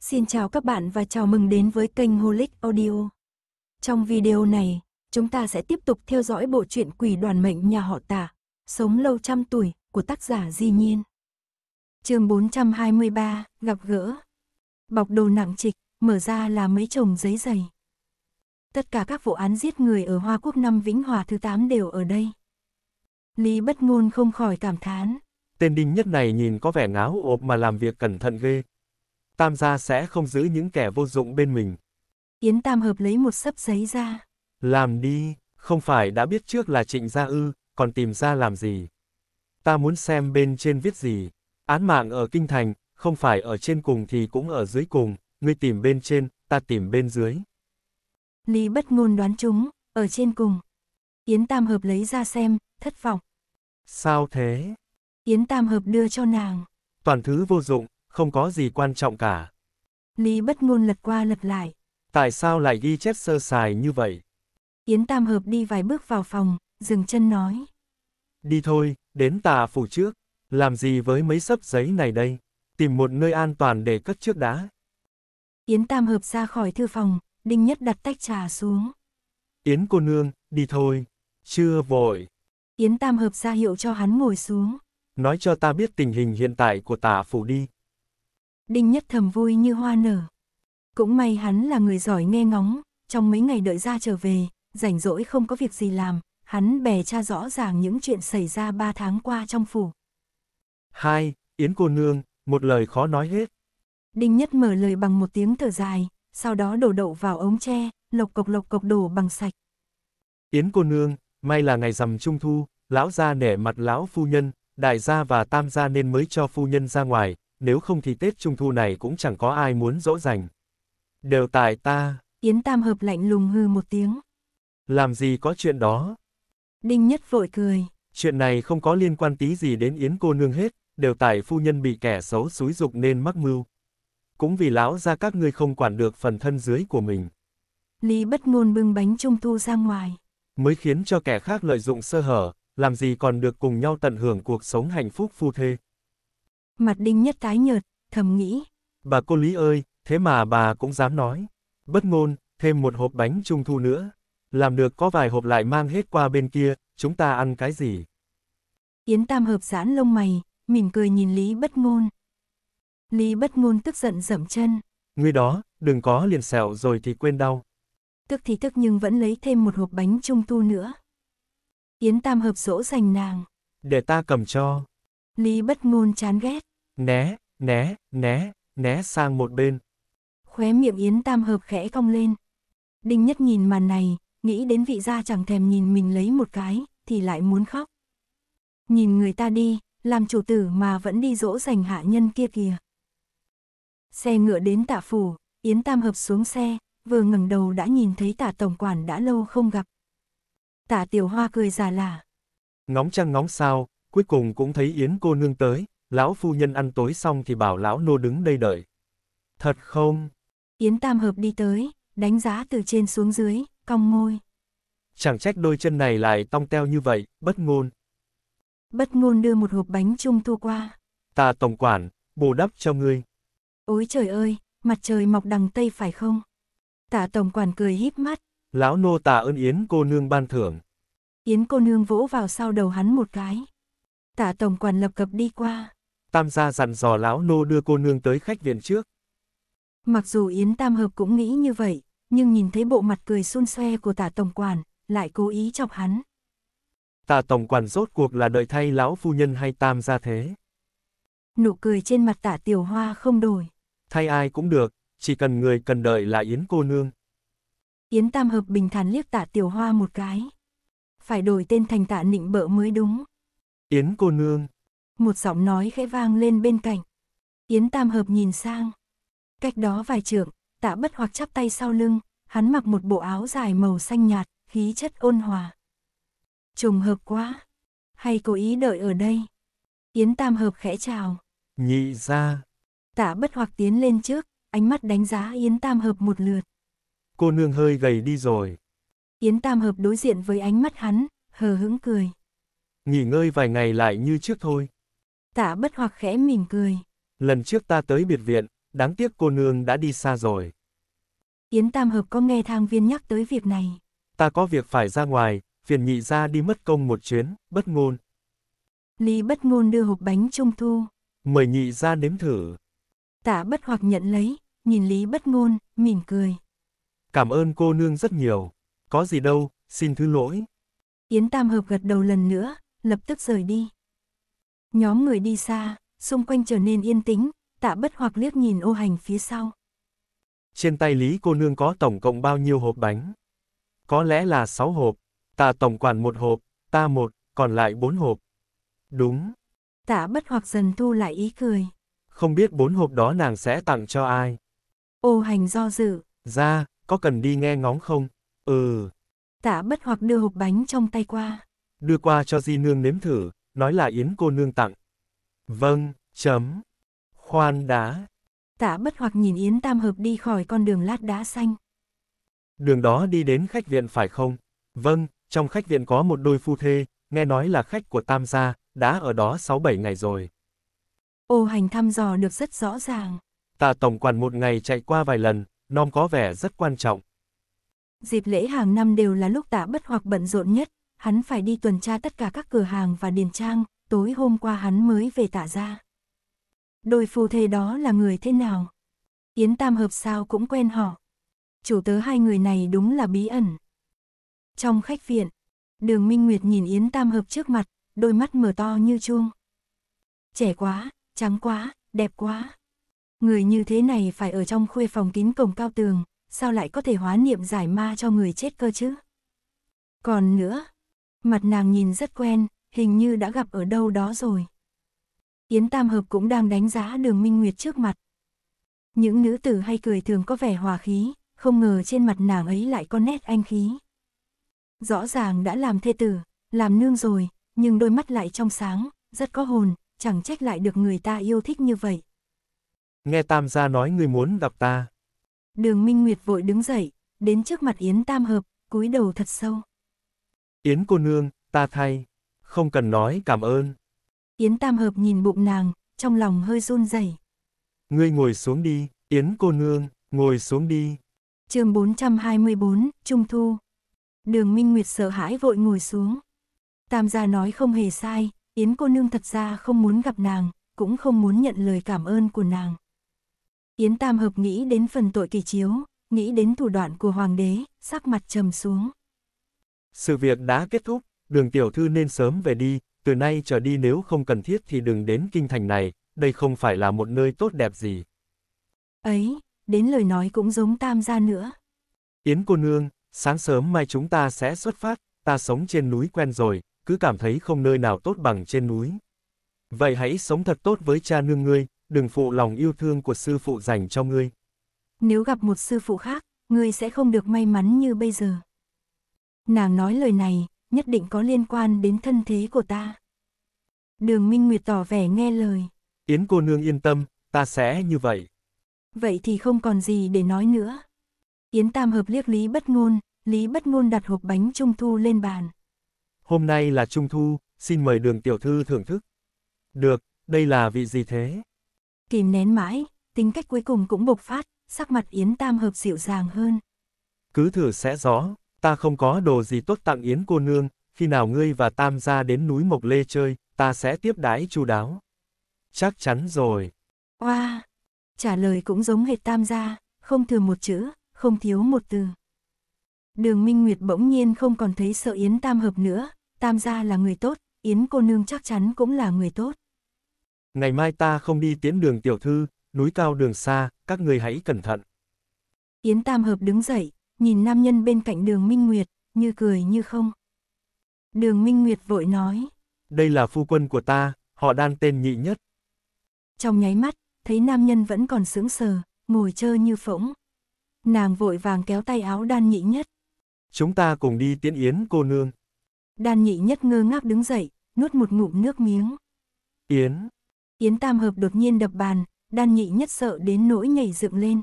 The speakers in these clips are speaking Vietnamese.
Xin chào các bạn và chào mừng đến với kênh Holic Audio. Trong video này, chúng ta sẽ tiếp tục theo dõi bộ truyện Quỷ đoàn mệnh nhà họ Tả, Sống lâu trăm tuổi của tác giả Di Nhiên. Chương 423, gặp gỡ. Bọc đồ nặng trịch, mở ra là mấy chồng giấy dày. Tất cả các vụ án giết người ở Hoa Quốc năm Vĩnh Hòa thứ 8 đều ở đây. Lý Bất Ngôn không khỏi cảm thán. Tên đinh nhất này nhìn có vẻ ngáo ộp mà làm việc cẩn thận ghê, Tam gia sẽ không giữ những kẻ vô dụng bên mình. Yến Tam Hợp lấy một sấp giấy ra. Làm đi, không phải đã biết trước là trịnh gia ư, còn tìm ra làm gì. Ta muốn xem bên trên viết gì. Án mạng ở Kinh Thành, không phải ở trên cùng thì cũng ở dưới cùng, ngươi tìm bên trên, ta tìm bên dưới. Lý bất ngôn đoán chúng, ở trên cùng. Yến Tam Hợp lấy ra xem, thất vọng. Sao thế? Yến Tam Hợp đưa cho nàng. Toàn thứ vô dụng, không có gì quan trọng cả. Lý bất ngôn lật qua lật lại. Tại sao lại ghi chép sơ sài như vậy? Yến Tam Hợp đi vài bước vào phòng, dừng chân nói. Đi thôi, đến tà phủ trước. Làm gì với mấy sấp giấy này đây? Tìm một nơi an toàn để cất trước đã. Yến Tam Hợp ra khỏi thư phòng, Đinh Nhất đặt tách trà xuống. Yến cô nương, đi thôi. Chưa vội. Yến Tam Hợp ra hiệu cho hắn ngồi xuống. Nói cho ta biết tình hình hiện tại của tà phủ đi. Đinh Nhất Thầm vui như hoa nở. Cũng may hắn là người giỏi nghe ngóng, trong mấy ngày đợi ra trở về, rảnh rỗi không có việc gì làm, hắn bè tra rõ ràng những chuyện xảy ra ba tháng qua trong phủ. Hai, Yến cô nương, một lời khó nói hết. Đinh Nhất mở lời bằng một tiếng thở dài, sau đó đổ đậu vào ống tre, lộc cộc lộc cộc đổ bằng sạch. Yến cô nương, may là ngày rằm trung thu, lão gia nể mặt lão phu nhân, đại gia và tam gia nên mới cho phu nhân ra ngoài, nếu không thì Tết Trung Thu này cũng chẳng có ai muốn dỗ dành. Đều tại ta. Yến Tam Hợp lạnh lùng hư một tiếng. Làm gì có chuyện đó? Đinh Nhất vội cười. Chuyện này không có liên quan tí gì đến Yến cô nương hết, đều tại phu nhân bị kẻ xấu xúi dục nên mắc mưu. Cũng vì lão ra các ngươi không quản được phần thân dưới của mình. Lý bất ngôn bưng bánh trung thu ra ngoài. Mới khiến cho kẻ khác lợi dụng sơ hở, làm gì còn được cùng nhau tận hưởng cuộc sống hạnh phúc phu thê. Mặt đinh nhất tái nhợt, thầm nghĩ. Bà cô Lý ơi, thế mà bà cũng dám nói. Bất ngôn, thêm một hộp bánh trung thu nữa. Làm được có vài hộp lại mang hết qua bên kia, chúng ta ăn cái gì? Yến Tam hợp giãn lông mày, mỉm cười nhìn Lý bất ngôn. Lý bất ngôn tức giận dậm chân. Ngươi đó, đừng có liền sẹo rồi thì quên đau. Tức thì tức nhưng vẫn lấy thêm một hộp bánh trung thu nữa. Yến Tam hợp dỗ dành nàng. Để ta cầm cho. Lý bất ngôn chán ghét. Né, né, né, né sang một bên. Khóe miệng Yến Tam Hợp khẽ cong lên. Đinh Nhất nhìn màn này, nghĩ đến vị gia chẳng thèm nhìn mình lấy một cái, thì lại muốn khóc. Nhìn người ta đi, làm chủ tử mà vẫn đi dỗ dành hạ nhân kia kìa. Xe ngựa đến tạ phủ, Yến Tam Hợp xuống xe, vừa ngẩng đầu đã nhìn thấy tả tổng quản đã lâu không gặp. Tả tiểu hoa cười già lả. Ngóng trăng ngóng sao, cuối cùng cũng thấy Yến cô nương tới, lão phu nhân ăn tối xong thì bảo lão nô đứng đây đợi. Thật không? Yến Tam Hợp đi tới, đánh giá từ trên xuống dưới, cong môi. Chẳng trách đôi chân này lại tong teo như vậy, bất ngôn. Bất ngôn đưa một hộp bánh trung thu qua. Ta tổng quản, bù đắp cho ngươi. Ôi trời ơi, mặt trời mọc đằng Tây phải không? Tạ tổng quản cười híp mắt. Lão nô tạ ơn Yến cô nương ban thưởng. Yến cô nương vỗ vào sau đầu hắn một cái tạ tổng quản lập cập đi qua. Tam gia dặn dò lão nô đưa cô nương tới khách viện trước. Mặc dù Yến Tam Hợp cũng nghĩ như vậy, nhưng nhìn thấy bộ mặt cười xun xoe của tạ tổng quản, lại cố ý chọc hắn. Tạ tổng quản rốt cuộc là đợi thay lão phu nhân hay tam gia thế? Nụ cười trên mặt tạ tiểu hoa không đổi. Thay ai cũng được, chỉ cần người cần đợi là Yến cô nương. Yến Tam Hợp bình thản liếc tạ tiểu hoa một cái. Phải đổi tên thành tạ nịnh bợ mới đúng. Yến cô nương. Một giọng nói khẽ vang lên bên cạnh. Yến Tam Hợp nhìn sang. Cách đó vài trượng, tạ bất hoặc chắp tay sau lưng, hắn mặc một bộ áo dài màu xanh nhạt, khí chất ôn hòa. Trùng hợp quá, hay cố ý đợi ở đây. Yến Tam Hợp khẽ chào. Nhị ra. Tạ bất hoặc tiến lên trước, ánh mắt đánh giá Yến Tam Hợp một lượt. Cô nương hơi gầy đi rồi. Yến Tam Hợp đối diện với ánh mắt hắn, hờ hững cười nghỉ ngơi vài ngày lại như trước thôi. Tạ bất hoặc khẽ mỉm cười. Lần trước ta tới biệt viện, đáng tiếc cô nương đã đi xa rồi. Yến Tam Hợp có nghe thang viên nhắc tới việc này. Ta có việc phải ra ngoài, phiền nhị ra đi mất công một chuyến, bất ngôn. Lý bất ngôn đưa hộp bánh trung thu. Mời nhị ra nếm thử. Tạ bất hoặc nhận lấy, nhìn Lý bất ngôn, mỉm cười. Cảm ơn cô nương rất nhiều. Có gì đâu, xin thứ lỗi. Yến Tam Hợp gật đầu lần nữa, lập tức rời đi. Nhóm người đi xa, xung quanh trở nên yên tĩnh, tạ bất hoặc liếc nhìn ô hành phía sau. Trên tay Lý cô nương có tổng cộng bao nhiêu hộp bánh? Có lẽ là 6 hộp, tạ tổng quản một hộp, ta một, còn lại 4 hộp. Đúng. Tạ bất hoặc dần thu lại ý cười. Không biết bốn hộp đó nàng sẽ tặng cho ai? Ô hành do dự. Ra, có cần đi nghe ngóng không? Ừ. Tạ bất hoặc đưa hộp bánh trong tay qua đưa qua cho Di Nương nếm thử, nói là Yến cô nương tặng. Vâng, chấm. Khoan đã. Tạ bất hoặc nhìn Yến Tam Hợp đi khỏi con đường lát đá xanh. Đường đó đi đến khách viện phải không? Vâng, trong khách viện có một đôi phu thê, nghe nói là khách của Tam gia, đã ở đó 6-7 ngày rồi. Ô hành thăm dò được rất rõ ràng. Tạ tổng quản một ngày chạy qua vài lần, nom có vẻ rất quan trọng. Dịp lễ hàng năm đều là lúc tạ bất hoặc bận rộn nhất, hắn phải đi tuần tra tất cả các cửa hàng và điền trang, tối hôm qua hắn mới về tạ ra. Đôi phù thê đó là người thế nào? Yến Tam Hợp sao cũng quen họ. Chủ tớ hai người này đúng là bí ẩn. Trong khách viện, đường Minh Nguyệt nhìn Yến Tam Hợp trước mặt, đôi mắt mở to như chuông. Trẻ quá, trắng quá, đẹp quá. Người như thế này phải ở trong khuê phòng kín cổng cao tường, sao lại có thể hóa niệm giải ma cho người chết cơ chứ? Còn nữa, mặt nàng nhìn rất quen, hình như đã gặp ở đâu đó rồi. Yến Tam Hợp cũng đang đánh giá đường Minh Nguyệt trước mặt. Những nữ tử hay cười thường có vẻ hòa khí, không ngờ trên mặt nàng ấy lại có nét anh khí. Rõ ràng đã làm thê tử, làm nương rồi, nhưng đôi mắt lại trong sáng, rất có hồn, chẳng trách lại được người ta yêu thích như vậy. Nghe Tam gia nói người muốn gặp ta. Đường Minh Nguyệt vội đứng dậy, đến trước mặt Yến Tam Hợp, cúi đầu thật sâu. Yến cô nương, ta thay. Không cần nói cảm ơn. Yến tam hợp nhìn bụng nàng, trong lòng hơi run rẩy. Ngươi ngồi xuống đi, Yến cô nương, ngồi xuống đi. chương 424, Trung Thu. Đường Minh Nguyệt sợ hãi vội ngồi xuống. Tam gia nói không hề sai, Yến cô nương thật ra không muốn gặp nàng, cũng không muốn nhận lời cảm ơn của nàng. Yến Tam Hợp nghĩ đến phần tội kỳ chiếu, nghĩ đến thủ đoạn của hoàng đế, sắc mặt trầm xuống. Sự việc đã kết thúc, đường tiểu thư nên sớm về đi, từ nay trở đi nếu không cần thiết thì đừng đến kinh thành này, đây không phải là một nơi tốt đẹp gì. Ấy, đến lời nói cũng giống tam gia nữa. Yến cô nương, sáng sớm mai chúng ta sẽ xuất phát, ta sống trên núi quen rồi, cứ cảm thấy không nơi nào tốt bằng trên núi. Vậy hãy sống thật tốt với cha nương ngươi, đừng phụ lòng yêu thương của sư phụ dành cho ngươi. Nếu gặp một sư phụ khác, ngươi sẽ không được may mắn như bây giờ nàng nói lời này, nhất định có liên quan đến thân thế của ta. Đường Minh Nguyệt tỏ vẻ nghe lời. Yến cô nương yên tâm, ta sẽ như vậy. Vậy thì không còn gì để nói nữa. Yến Tam Hợp liếc Lý Bất Ngôn, Lý Bất Ngôn đặt hộp bánh trung thu lên bàn. Hôm nay là trung thu, xin mời đường tiểu thư thưởng thức. Được, đây là vị gì thế? Kìm nén mãi, tính cách cuối cùng cũng bộc phát, sắc mặt Yến Tam Hợp dịu dàng hơn. Cứ thử sẽ rõ ta không có đồ gì tốt tặng Yến cô nương, khi nào ngươi và Tam gia đến núi Mộc Lê chơi, ta sẽ tiếp đái chu đáo. Chắc chắn rồi. Oa, trả lời cũng giống hệt Tam gia, không thừa một chữ, không thiếu một từ. Đường Minh Nguyệt bỗng nhiên không còn thấy sợ Yến Tam hợp nữa, Tam gia là người tốt, Yến cô nương chắc chắn cũng là người tốt. Ngày mai ta không đi tiến đường tiểu thư, núi cao đường xa, các người hãy cẩn thận. Yến Tam Hợp đứng dậy, nhìn nam nhân bên cạnh đường Minh Nguyệt, như cười như không. Đường Minh Nguyệt vội nói. Đây là phu quân của ta, họ đan tên nhị nhất. Trong nháy mắt, thấy nam nhân vẫn còn sững sờ, ngồi chơ như phỗng. Nàng vội vàng kéo tay áo đan nhị nhất. Chúng ta cùng đi tiễn yến cô nương. Đan nhị nhất ngơ ngác đứng dậy, nuốt một ngụm nước miếng. Yến. Yến tam hợp đột nhiên đập bàn, đan nhị nhất sợ đến nỗi nhảy dựng lên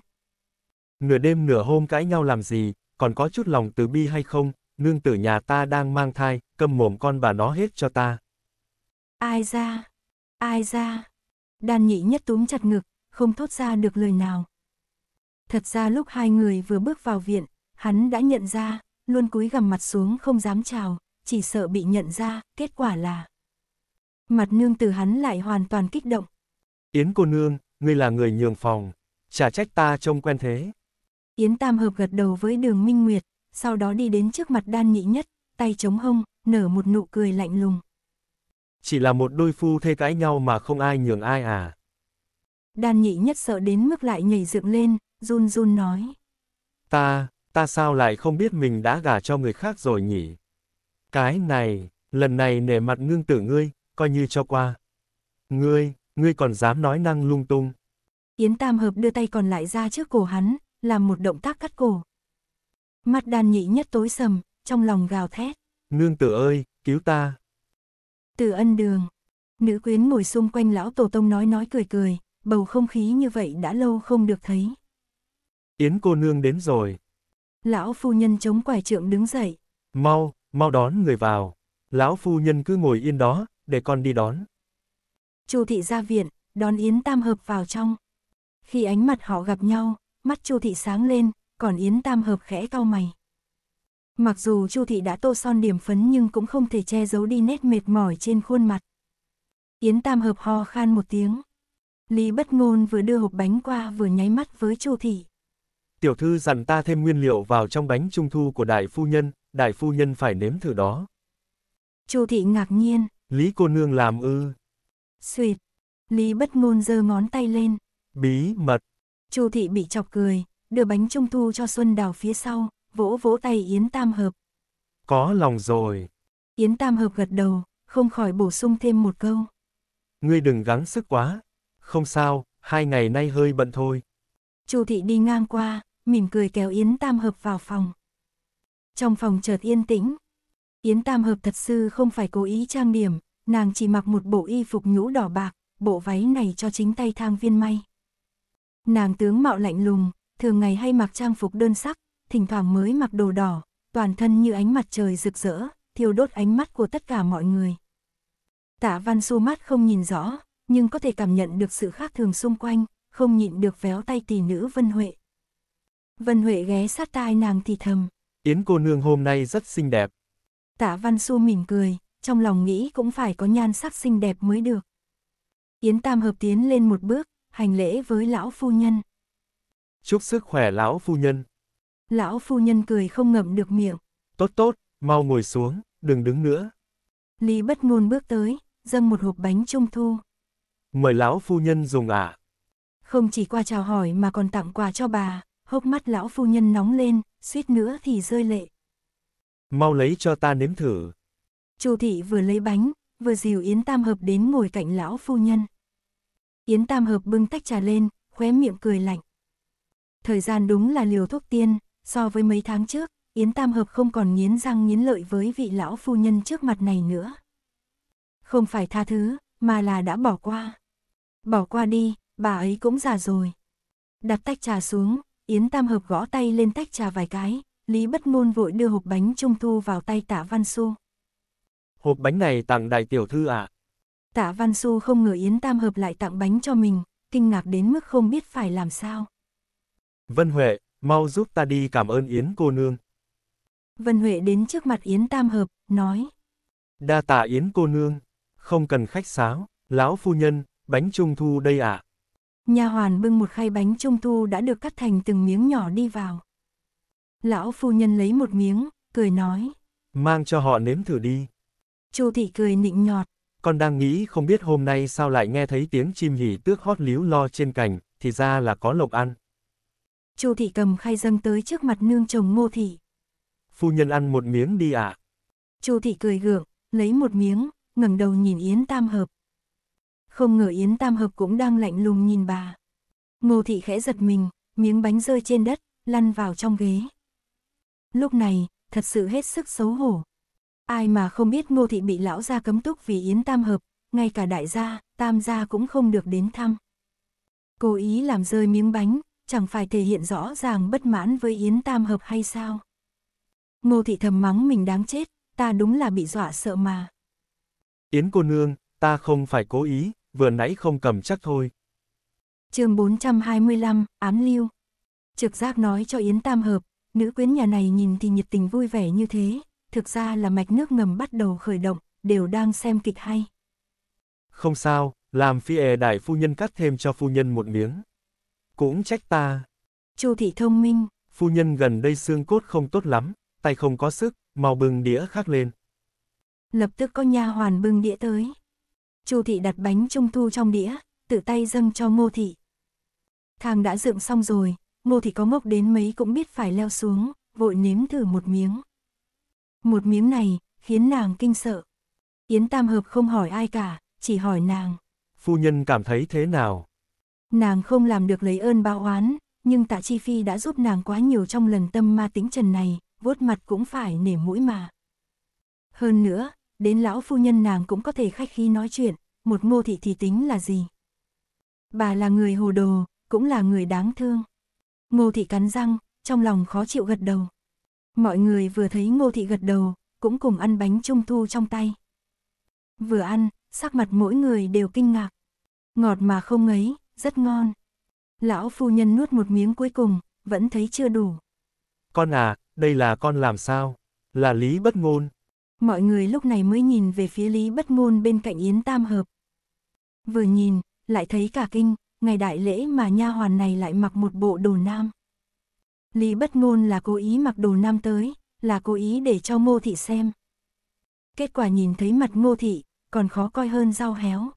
nửa đêm nửa hôm cãi nhau làm gì, còn có chút lòng từ bi hay không, nương tử nhà ta đang mang thai, câm mồm con bà nó hết cho ta. Ai ra, ai ra, đàn nhị nhất túm chặt ngực, không thốt ra được lời nào. Thật ra lúc hai người vừa bước vào viện, hắn đã nhận ra, luôn cúi gằm mặt xuống không dám chào, chỉ sợ bị nhận ra, kết quả là. Mặt nương tử hắn lại hoàn toàn kích động. Yến cô nương, ngươi là người nhường phòng, chả trách ta trông quen thế. Yến Tam Hợp gật đầu với đường Minh Nguyệt, sau đó đi đến trước mặt đan nhị nhất, tay chống hông, nở một nụ cười lạnh lùng. Chỉ là một đôi phu thê cãi nhau mà không ai nhường ai à. Đan nhị nhất sợ đến mức lại nhảy dựng lên, run run nói. Ta, ta sao lại không biết mình đã gả cho người khác rồi nhỉ? Cái này, lần này nể mặt Ngương tử ngươi, coi như cho qua. Ngươi, ngươi còn dám nói năng lung tung. Yến Tam Hợp đưa tay còn lại ra trước cổ hắn, làm một động tác cắt cổ. Mặt đàn nhị nhất tối sầm, trong lòng gào thét. Nương tử ơi, cứu ta. Từ ân đường, nữ quyến ngồi xung quanh lão tổ tông nói nói cười cười, bầu không khí như vậy đã lâu không được thấy. Yến cô nương đến rồi. Lão phu nhân chống quải trượng đứng dậy. Mau, mau đón người vào. Lão phu nhân cứ ngồi yên đó, để con đi đón. Chu thị ra viện, đón Yến Tam Hợp vào trong. Khi ánh mặt họ gặp nhau, mắt Chu Thị sáng lên, còn Yến Tam Hợp khẽ cau mày. Mặc dù Chu Thị đã tô son điểm phấn nhưng cũng không thể che giấu đi nét mệt mỏi trên khuôn mặt. Yến Tam Hợp ho khan một tiếng. Lý Bất Ngôn vừa đưa hộp bánh qua vừa nháy mắt với Chu Thị. Tiểu thư dặn ta thêm nguyên liệu vào trong bánh trung thu của đại phu nhân, đại phu nhân phải nếm thử đó. Chu Thị ngạc nhiên. Lý cô nương làm ư. Xuyệt. Lý Bất Ngôn giơ ngón tay lên. Bí mật. Chu thị bị chọc cười, đưa bánh trung thu cho Xuân Đào phía sau, vỗ vỗ tay Yến Tam Hợp. Có lòng rồi. Yến Tam Hợp gật đầu, không khỏi bổ sung thêm một câu. Ngươi đừng gắng sức quá. Không sao, hai ngày nay hơi bận thôi. Chu thị đi ngang qua, mỉm cười kéo Yến Tam Hợp vào phòng. Trong phòng chợt yên tĩnh. Yến Tam Hợp thật sự không phải cố ý trang điểm, nàng chỉ mặc một bộ y phục nhũ đỏ bạc, bộ váy này cho chính tay thang viên may. Nàng tướng mạo lạnh lùng, thường ngày hay mặc trang phục đơn sắc, thỉnh thoảng mới mặc đồ đỏ, toàn thân như ánh mặt trời rực rỡ, thiêu đốt ánh mắt của tất cả mọi người. Tạ Văn Su mắt không nhìn rõ, nhưng có thể cảm nhận được sự khác thường xung quanh, không nhịn được véo tay tỷ nữ Vân Huệ. Vân Huệ ghé sát tai nàng thì thầm. Yến cô nương hôm nay rất xinh đẹp. Tạ Văn Su mỉm cười, trong lòng nghĩ cũng phải có nhan sắc xinh đẹp mới được. Yến Tam hợp tiến lên một bước, hành lễ với lão phu nhân. Chúc sức khỏe lão phu nhân. Lão phu nhân cười không ngậm được miệng. Tốt tốt, mau ngồi xuống, đừng đứng nữa. Lý bất ngôn bước tới, dâng một hộp bánh trung thu. Mời lão phu nhân dùng ạ. À. Không chỉ qua chào hỏi mà còn tặng quà cho bà, hốc mắt lão phu nhân nóng lên, suýt nữa thì rơi lệ. Mau lấy cho ta nếm thử. Chu thị vừa lấy bánh, vừa dìu Yến Tam Hợp đến ngồi cạnh lão phu nhân. Yến Tam Hợp bưng tách trà lên, khóe miệng cười lạnh. Thời gian đúng là liều thuốc tiên, so với mấy tháng trước, Yến Tam Hợp không còn nghiến răng nghiến lợi với vị lão phu nhân trước mặt này nữa. Không phải tha thứ, mà là đã bỏ qua. Bỏ qua đi, bà ấy cũng già rồi. Đặt tách trà xuống, Yến Tam Hợp gõ tay lên tách trà vài cái, Lý Bất Ngôn vội đưa hộp bánh trung thu vào tay Tả Văn Xu. Hộp bánh này tặng đại tiểu thư à? Tạ Văn Xu không ngờ Yến Tam Hợp lại tặng bánh cho mình, kinh ngạc đến mức không biết phải làm sao. Vân Huệ, mau giúp ta đi cảm ơn Yến cô nương. Vân Huệ đến trước mặt Yến Tam Hợp, nói. Đa tạ Yến cô nương, không cần khách sáo, lão phu nhân, bánh trung thu đây ạ. À? Nhà hoàn bưng một khay bánh trung thu đã được cắt thành từng miếng nhỏ đi vào. Lão phu nhân lấy một miếng, cười nói. Mang cho họ nếm thử đi. Chu thị cười nịnh nhọt, con đang nghĩ không biết hôm nay sao lại nghe thấy tiếng chim hỉ tước hót líu lo trên cành, thì ra là có lộc ăn. Chu thị cầm khay dâng tới trước mặt nương chồng ngô thị. Phu nhân ăn một miếng đi ạ. À. Chu thị cười gượng, lấy một miếng, ngẩng đầu nhìn Yến Tam Hợp. Không ngờ Yến Tam Hợp cũng đang lạnh lùng nhìn bà. Ngô thị khẽ giật mình, miếng bánh rơi trên đất, lăn vào trong ghế. Lúc này, thật sự hết sức xấu hổ, Ai mà không biết ngô thị bị lão gia cấm túc vì yến tam hợp, ngay cả đại gia, tam gia cũng không được đến thăm. Cố ý làm rơi miếng bánh, chẳng phải thể hiện rõ ràng bất mãn với yến tam hợp hay sao? Ngô thị thầm mắng mình đáng chết, ta đúng là bị dọa sợ mà. Yến cô nương, ta không phải cố ý, vừa nãy không cầm chắc thôi. chương 425, ám lưu. Trực giác nói cho Yến Tam Hợp, nữ quyến nhà này nhìn thì nhiệt tình vui vẻ như thế, thực ra là mạch nước ngầm bắt đầu khởi động, đều đang xem kịch hay. Không sao, làm phi è e đại phu nhân cắt thêm cho phu nhân một miếng. Cũng trách ta. Chu thị thông minh. Phu nhân gần đây xương cốt không tốt lắm, tay không có sức, mau bưng đĩa khác lên. Lập tức có nha hoàn bưng đĩa tới. Chu thị đặt bánh trung thu trong đĩa, tự tay dâng cho Ngô thị. Thang đã dựng xong rồi, Ngô thị có ngốc đến mấy cũng biết phải leo xuống, vội nếm thử một miếng. Một miếng này, khiến nàng kinh sợ. Yến Tam Hợp không hỏi ai cả, chỉ hỏi nàng. Phu nhân cảm thấy thế nào? Nàng không làm được lấy ơn báo oán, nhưng tạ chi phi đã giúp nàng quá nhiều trong lần tâm ma tính trần này, vuốt mặt cũng phải nể mũi mà. Hơn nữa, đến lão phu nhân nàng cũng có thể khách khí nói chuyện, một ngô thị thì tính là gì? Bà là người hồ đồ, cũng là người đáng thương. Ngô thị cắn răng, trong lòng khó chịu gật đầu. Mọi người vừa thấy Ngô Thị gật đầu, cũng cùng ăn bánh trung thu trong tay. Vừa ăn, sắc mặt mỗi người đều kinh ngạc. Ngọt mà không ngấy, rất ngon. Lão phu nhân nuốt một miếng cuối cùng, vẫn thấy chưa đủ. Con à, đây là con làm sao? Là Lý Bất Ngôn. Mọi người lúc này mới nhìn về phía Lý Bất Ngôn bên cạnh Yến Tam Hợp. Vừa nhìn, lại thấy cả kinh, ngày đại lễ mà nha hoàn này lại mặc một bộ đồ nam. Lý bất ngôn là cố ý mặc đồ nam tới, là cố ý để cho ngô thị xem. Kết quả nhìn thấy mặt ngô thị, còn khó coi hơn rau héo.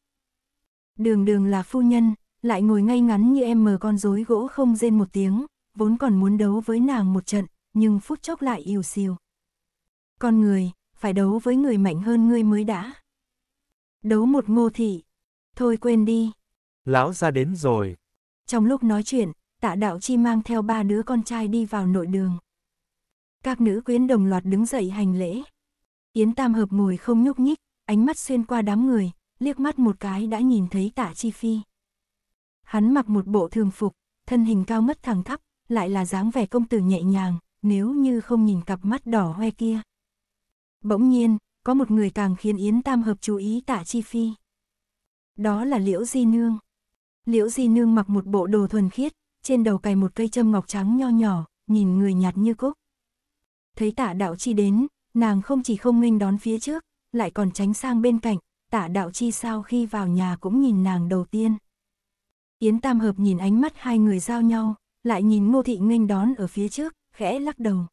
Đường đường là phu nhân, lại ngồi ngay ngắn như em mờ con rối gỗ không rên một tiếng, vốn còn muốn đấu với nàng một trận, nhưng phút chốc lại yếu siêu. Con người, phải đấu với người mạnh hơn ngươi mới đã. Đấu một ngô thị, thôi quên đi. Lão ra đến rồi. Trong lúc nói chuyện, tạ đạo chi mang theo ba đứa con trai đi vào nội đường. Các nữ quyến đồng loạt đứng dậy hành lễ. Yến Tam Hợp ngồi không nhúc nhích, ánh mắt xuyên qua đám người, liếc mắt một cái đã nhìn thấy tạ chi phi. Hắn mặc một bộ thường phục, thân hình cao mất thẳng thấp, lại là dáng vẻ công tử nhẹ nhàng, nếu như không nhìn cặp mắt đỏ hoe kia. Bỗng nhiên, có một người càng khiến Yến Tam Hợp chú ý tạ chi phi. Đó là Liễu Di Nương. Liễu Di Nương mặc một bộ đồ thuần khiết, trên đầu cài một cây châm ngọc trắng nho nhỏ, nhìn người nhạt như cúc. Thấy tả đạo chi đến, nàng không chỉ không nghênh đón phía trước, lại còn tránh sang bên cạnh, tả đạo chi sau khi vào nhà cũng nhìn nàng đầu tiên. Yến Tam Hợp nhìn ánh mắt hai người giao nhau, lại nhìn ngô thị nghênh đón ở phía trước, khẽ lắc đầu.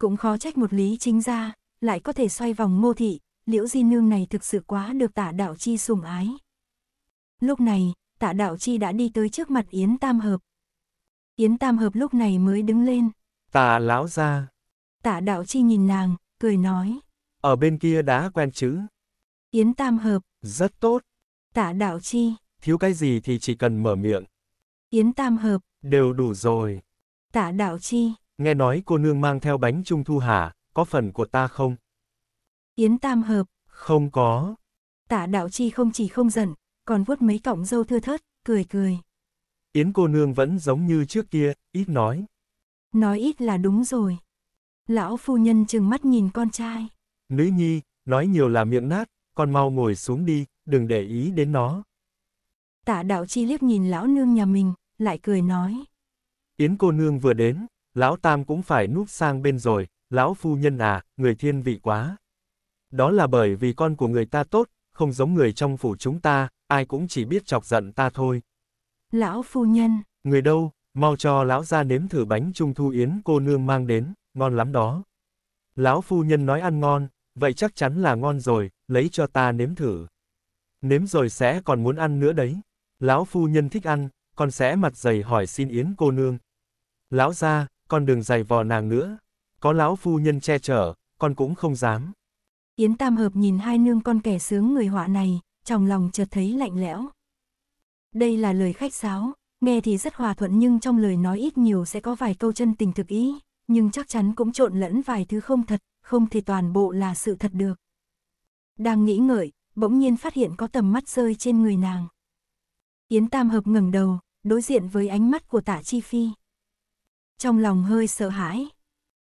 Cũng khó trách một lý chính ra, lại có thể xoay vòng ngô thị, liễu di nương này thực sự quá được tả đạo chi sủng ái. Lúc này, tạ đạo chi đã đi tới trước mặt Yến Tam Hợp. Yến Tam Hợp lúc này mới đứng lên. Tạ lão ra. Tạ đạo chi nhìn nàng, cười nói. Ở bên kia đã quen chứ. Yến Tam Hợp. Rất tốt. Tạ đạo chi. Thiếu cái gì thì chỉ cần mở miệng. Yến Tam Hợp. Đều đủ rồi. Tạ đạo chi. Nghe nói cô nương mang theo bánh trung thu hả, có phần của ta không? Yến Tam Hợp. Không có. Tạ đạo chi không chỉ không giận, còn vuốt mấy cọng dâu thưa thớt, cười cười. Yến cô nương vẫn giống như trước kia, ít nói. Nói ít là đúng rồi. Lão phu nhân chừng mắt nhìn con trai. Nữ nhi, nói nhiều là miệng nát, con mau ngồi xuống đi, đừng để ý đến nó. Tạ đạo chi liếc nhìn lão nương nhà mình, lại cười nói. Yến cô nương vừa đến, lão tam cũng phải núp sang bên rồi, lão phu nhân à, người thiên vị quá. Đó là bởi vì con của người ta tốt, không giống người trong phủ chúng ta, ai cũng chỉ biết chọc giận ta thôi. Lão phu nhân. Người đâu, mau cho lão ra nếm thử bánh trung thu yến cô nương mang đến, ngon lắm đó. Lão phu nhân nói ăn ngon, vậy chắc chắn là ngon rồi, lấy cho ta nếm thử. Nếm rồi sẽ còn muốn ăn nữa đấy. Lão phu nhân thích ăn, con sẽ mặt dày hỏi xin yến cô nương. Lão ra, con đừng dày vò nàng nữa. Có lão phu nhân che chở, con cũng không dám. Yến Tam Hợp nhìn hai nương con kẻ sướng người họa này, trong lòng chợt thấy lạnh lẽo. Đây là lời khách sáo, nghe thì rất hòa thuận nhưng trong lời nói ít nhiều sẽ có vài câu chân tình thực ý, nhưng chắc chắn cũng trộn lẫn vài thứ không thật, không thể toàn bộ là sự thật được. Đang nghĩ ngợi, bỗng nhiên phát hiện có tầm mắt rơi trên người nàng. Yến Tam Hợp ngẩng đầu, đối diện với ánh mắt của tạ Chi Phi. Trong lòng hơi sợ hãi.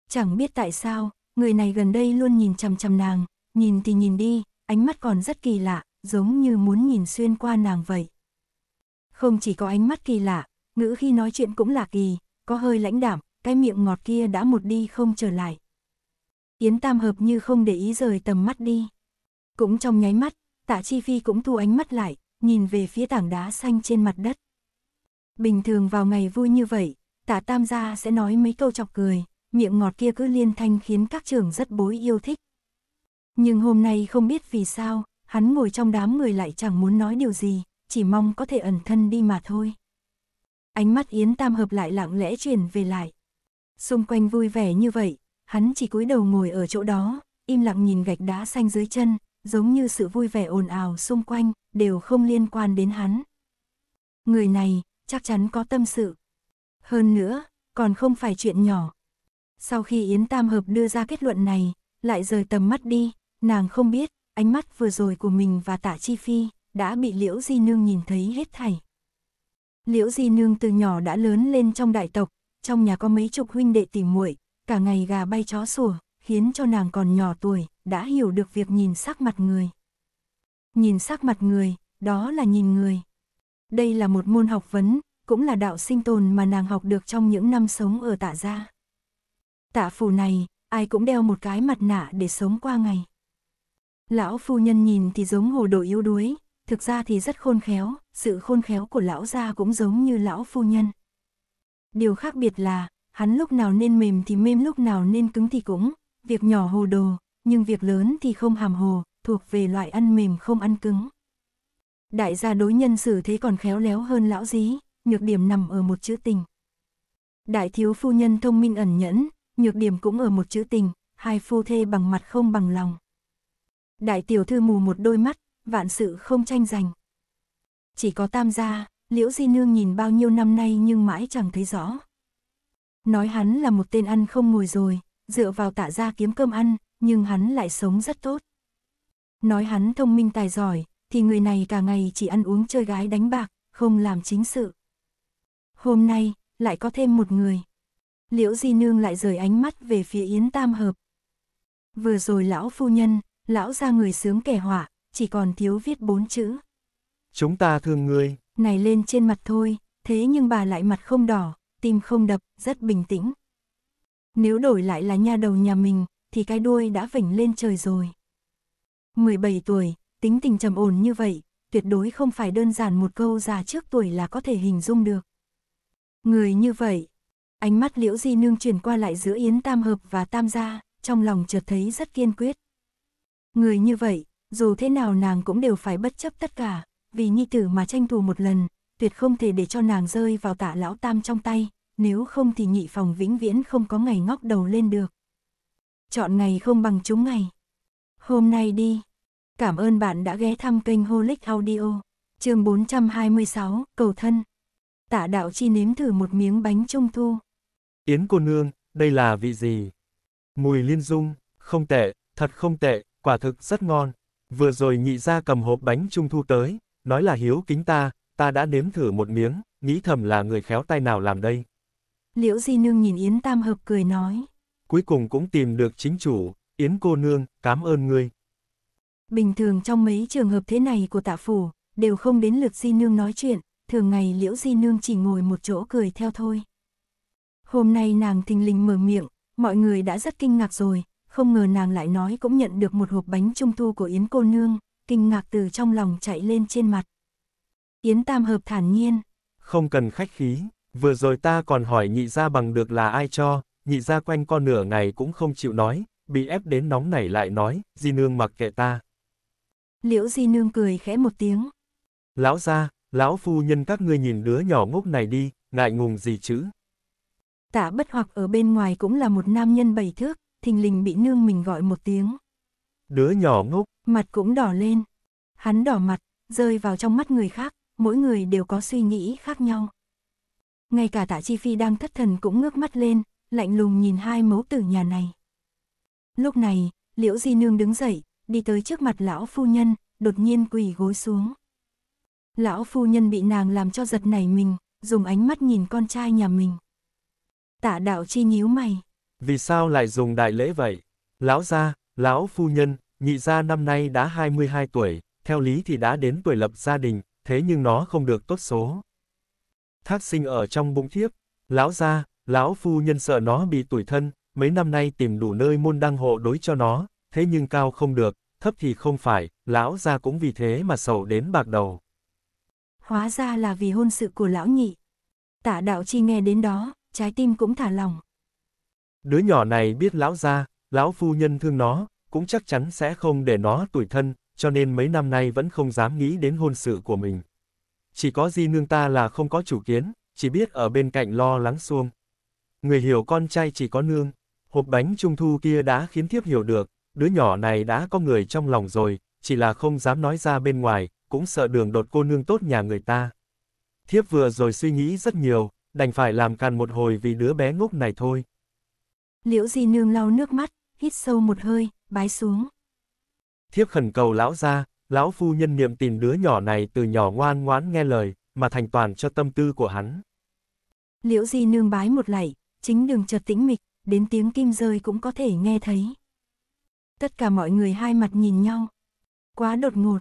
Chẳng biết tại sao, người này gần đây luôn nhìn chằm chằm nàng, nhìn thì nhìn đi, ánh mắt còn rất kỳ lạ, giống như muốn nhìn xuyên qua nàng vậy. Không chỉ có ánh mắt kỳ lạ, ngữ khi nói chuyện cũng lạ kỳ, có hơi lãnh đạm, cái miệng ngọt kia đã một đi không trở lại. Yến Tam Hợp như không để ý rời tầm mắt đi. Cũng trong nháy mắt, Tạ Chi Phi cũng thu ánh mắt lại, nhìn về phía tảng đá xanh trên mặt đất. Bình thường vào ngày vui như vậy, Tạ Tam gia sẽ nói mấy câu chọc cười, miệng ngọt kia cứ liên thanh khiến các trường rất bối yêu thích. Nhưng hôm nay không biết vì sao, hắn ngồi trong đám người lại chẳng muốn nói điều gì, chỉ mong có thể ẩn thân đi mà thôi. Ánh mắt Yến Tam hợp lại lặng lẽ truyền về lại. Xung quanh vui vẻ như vậy, hắn chỉ cúi đầu ngồi ở chỗ đó, im lặng nhìn gạch đá xanh dưới chân, giống như sự vui vẻ ồn ào xung quanh, đều không liên quan đến hắn. Người này, chắc chắn có tâm sự. Hơn nữa, còn không phải chuyện nhỏ. Sau khi Yến Tam Hợp đưa ra kết luận này, lại rời tầm mắt đi, nàng không biết, ánh mắt vừa rồi của mình và tả chi phi đã bị liễu di nương nhìn thấy hết thảy. Liễu di nương từ nhỏ đã lớn lên trong đại tộc, trong nhà có mấy chục huynh đệ tỉ muội, cả ngày gà bay chó sủa, khiến cho nàng còn nhỏ tuổi, đã hiểu được việc nhìn sắc mặt người. Nhìn sắc mặt người, đó là nhìn người. Đây là một môn học vấn, cũng là đạo sinh tồn mà nàng học được trong những năm sống ở tạ gia. Tạ phủ này, ai cũng đeo một cái mặt nạ để sống qua ngày. Lão phu nhân nhìn thì giống hồ đồ yếu đuối, thực ra thì rất khôn khéo, sự khôn khéo của lão gia cũng giống như lão phu nhân. Điều khác biệt là, hắn lúc nào nên mềm thì mềm lúc nào nên cứng thì cũng, việc nhỏ hồ đồ, nhưng việc lớn thì không hàm hồ, thuộc về loại ăn mềm không ăn cứng. Đại gia đối nhân xử thế còn khéo léo hơn lão dí, nhược điểm nằm ở một chữ tình. Đại thiếu phu nhân thông minh ẩn nhẫn, nhược điểm cũng ở một chữ tình, hai phu thê bằng mặt không bằng lòng. Đại tiểu thư mù một đôi mắt, vạn sự không tranh giành. Chỉ có tam gia, liễu di nương nhìn bao nhiêu năm nay nhưng mãi chẳng thấy rõ. Nói hắn là một tên ăn không ngồi rồi, dựa vào tạ gia kiếm cơm ăn, nhưng hắn lại sống rất tốt. Nói hắn thông minh tài giỏi, thì người này cả ngày chỉ ăn uống chơi gái đánh bạc, không làm chính sự. Hôm nay, lại có thêm một người. Liễu Di Nương lại rời ánh mắt về phía Yến Tam Hợp. Vừa rồi lão phu nhân, lão ra người sướng kẻ họa, chỉ còn thiếu viết bốn chữ. Chúng ta thương người. Này lên trên mặt thôi, thế nhưng bà lại mặt không đỏ, tim không đập, rất bình tĩnh. Nếu đổi lại là nha đầu nhà mình, thì cái đuôi đã vểnh lên trời rồi. 17 tuổi, tính tình trầm ổn như vậy, tuyệt đối không phải đơn giản một câu già trước tuổi là có thể hình dung được. Người như vậy, ánh mắt liễu di nương chuyển qua lại giữa Yến Tam Hợp và Tam Gia, trong lòng chợt thấy rất kiên quyết. Người như vậy, dù thế nào nàng cũng đều phải bất chấp tất cả, vì nhi tử mà tranh thủ một lần, tuyệt không thể để cho nàng rơi vào tạ lão tam trong tay, nếu không thì nhị phòng vĩnh viễn không có ngày ngóc đầu lên được. Chọn ngày không bằng chúng ngày. Hôm nay đi. Cảm ơn bạn đã ghé thăm kênh Holic Audio, chương 426, cầu thân. Tạ đạo chi nếm thử một miếng bánh trung thu. Yến cô nương, đây là vị gì? Mùi liên dung, không tệ, thật không tệ, quả thực rất ngon. Vừa rồi nhị ra cầm hộp bánh trung thu tới, nói là hiếu kính ta, ta đã nếm thử một miếng, nghĩ thầm là người khéo tay nào làm đây. Liễu Di Nương nhìn Yến Tam Hợp cười nói. Cuối cùng cũng tìm được chính chủ, Yến cô nương, cảm ơn ngươi. Bình thường trong mấy trường hợp thế này của tạ phủ, đều không đến lượt Di Nương nói chuyện, thường ngày Liễu Di Nương chỉ ngồi một chỗ cười theo thôi. Hôm nay nàng thình lình mở miệng, mọi người đã rất kinh ngạc rồi, không ngờ nàng lại nói cũng nhận được một hộp bánh trung thu của Yến cô nương, kinh ngạc từ trong lòng chạy lên trên mặt. Yến Tam Hợp thản nhiên. Không cần khách khí, vừa rồi ta còn hỏi nhị ra bằng được là ai cho, nhị ra quanh con nửa ngày cũng không chịu nói, bị ép đến nóng nảy lại nói, di nương mặc kệ ta. Liễu di nương cười khẽ một tiếng. Lão ra, lão phu nhân các ngươi nhìn đứa nhỏ ngốc này đi, ngại ngùng gì chứ. Tạ bất hoặc ở bên ngoài cũng là một nam nhân bầy thước, thình lình bị nương mình gọi một tiếng. Đứa nhỏ ngốc. Mặt cũng đỏ lên. Hắn đỏ mặt, rơi vào trong mắt người khác, mỗi người đều có suy nghĩ khác nhau. Ngay cả tạ Chi Phi đang thất thần cũng ngước mắt lên, lạnh lùng nhìn hai mấu tử nhà này. Lúc này, liễu di nương đứng dậy, đi tới trước mặt lão phu nhân, đột nhiên quỳ gối xuống. Lão phu nhân bị nàng làm cho giật nảy mình, dùng ánh mắt nhìn con trai nhà mình. Tạ đạo chi nhíu mày. Vì sao lại dùng đại lễ vậy? Lão gia, lão phu nhân, nhị gia năm nay đã 22 tuổi, theo lý thì đã đến tuổi lập gia đình, thế nhưng nó không được tốt số. Thác sinh ở trong bụng thiếp, lão gia, lão phu nhân sợ nó bị tuổi thân, mấy năm nay tìm đủ nơi môn đăng hộ đối cho nó, thế nhưng cao không được, thấp thì không phải, lão gia cũng vì thế mà sầu đến bạc đầu. Hóa ra là vì hôn sự của lão nhị. Tả đạo chi nghe đến đó, trái tim cũng thả lòng. Đứa nhỏ này biết lão gia, lão phu nhân thương nó, cũng chắc chắn sẽ không để nó tuổi thân, cho nên mấy năm nay vẫn không dám nghĩ đến hôn sự của mình. Chỉ có di nương ta là không có chủ kiến, chỉ biết ở bên cạnh lo lắng xuông. Người hiểu con trai chỉ có nương, hộp bánh trung thu kia đã khiến thiếp hiểu được, đứa nhỏ này đã có người trong lòng rồi, chỉ là không dám nói ra bên ngoài, cũng sợ đường đột cô nương tốt nhà người ta. Thiếp vừa rồi suy nghĩ rất nhiều, đành phải làm càn một hồi vì đứa bé ngốc này thôi. Liễu Di Nương lau nước mắt, hít sâu một hơi, bái xuống. Thiếp khẩn cầu lão gia, lão phu nhân niệm tìm đứa nhỏ này từ nhỏ ngoan ngoãn nghe lời, mà thành toàn cho tâm tư của hắn. Liễu Di Nương bái một lạy, chính đường chợt tĩnh mịch, đến tiếng kim rơi cũng có thể nghe thấy. Tất cả mọi người hai mặt nhìn nhau. Quá đột ngột.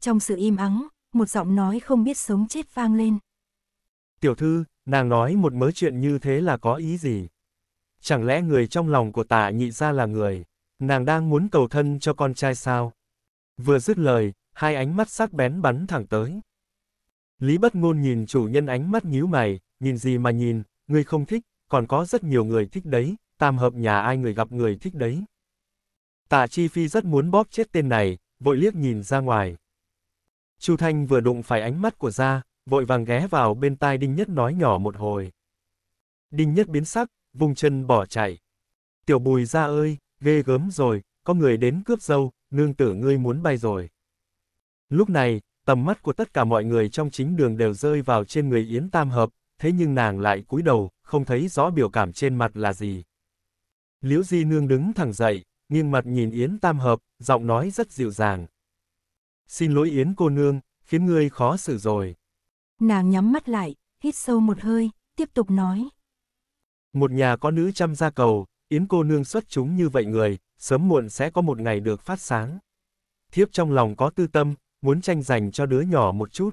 Trong sự im ắng, một giọng nói không biết sống chết vang lên. Tiểu thư, nàng nói một mớ chuyện như thế là có ý gì? chẳng lẽ người trong lòng của tạ nhị ra là người, nàng đang muốn cầu thân cho con trai sao? Vừa dứt lời, hai ánh mắt sắc bén bắn thẳng tới. Lý bất ngôn nhìn chủ nhân ánh mắt nhíu mày, nhìn gì mà nhìn, người không thích, còn có rất nhiều người thích đấy, tam hợp nhà ai người gặp người thích đấy. Tạ Chi Phi rất muốn bóp chết tên này, vội liếc nhìn ra ngoài. Chu Thanh vừa đụng phải ánh mắt của ra, vội vàng ghé vào bên tai Đinh Nhất nói nhỏ một hồi. Đinh Nhất biến sắc, vung chân bỏ chạy. Tiểu bùi ra ơi, ghê gớm rồi, có người đến cướp dâu, nương tử ngươi muốn bay rồi. Lúc này, tầm mắt của tất cả mọi người trong chính đường đều rơi vào trên người Yến Tam Hợp, thế nhưng nàng lại cúi đầu, không thấy rõ biểu cảm trên mặt là gì. Liễu Di Nương đứng thẳng dậy, nghiêng mặt nhìn Yến Tam Hợp, giọng nói rất dịu dàng. Xin lỗi Yến cô nương, khiến ngươi khó xử rồi. Nàng nhắm mắt lại, hít sâu một hơi, tiếp tục nói. Một nhà có nữ chăm gia cầu, Yến cô nương xuất chúng như vậy người, sớm muộn sẽ có một ngày được phát sáng. Thiếp trong lòng có tư tâm, muốn tranh giành cho đứa nhỏ một chút.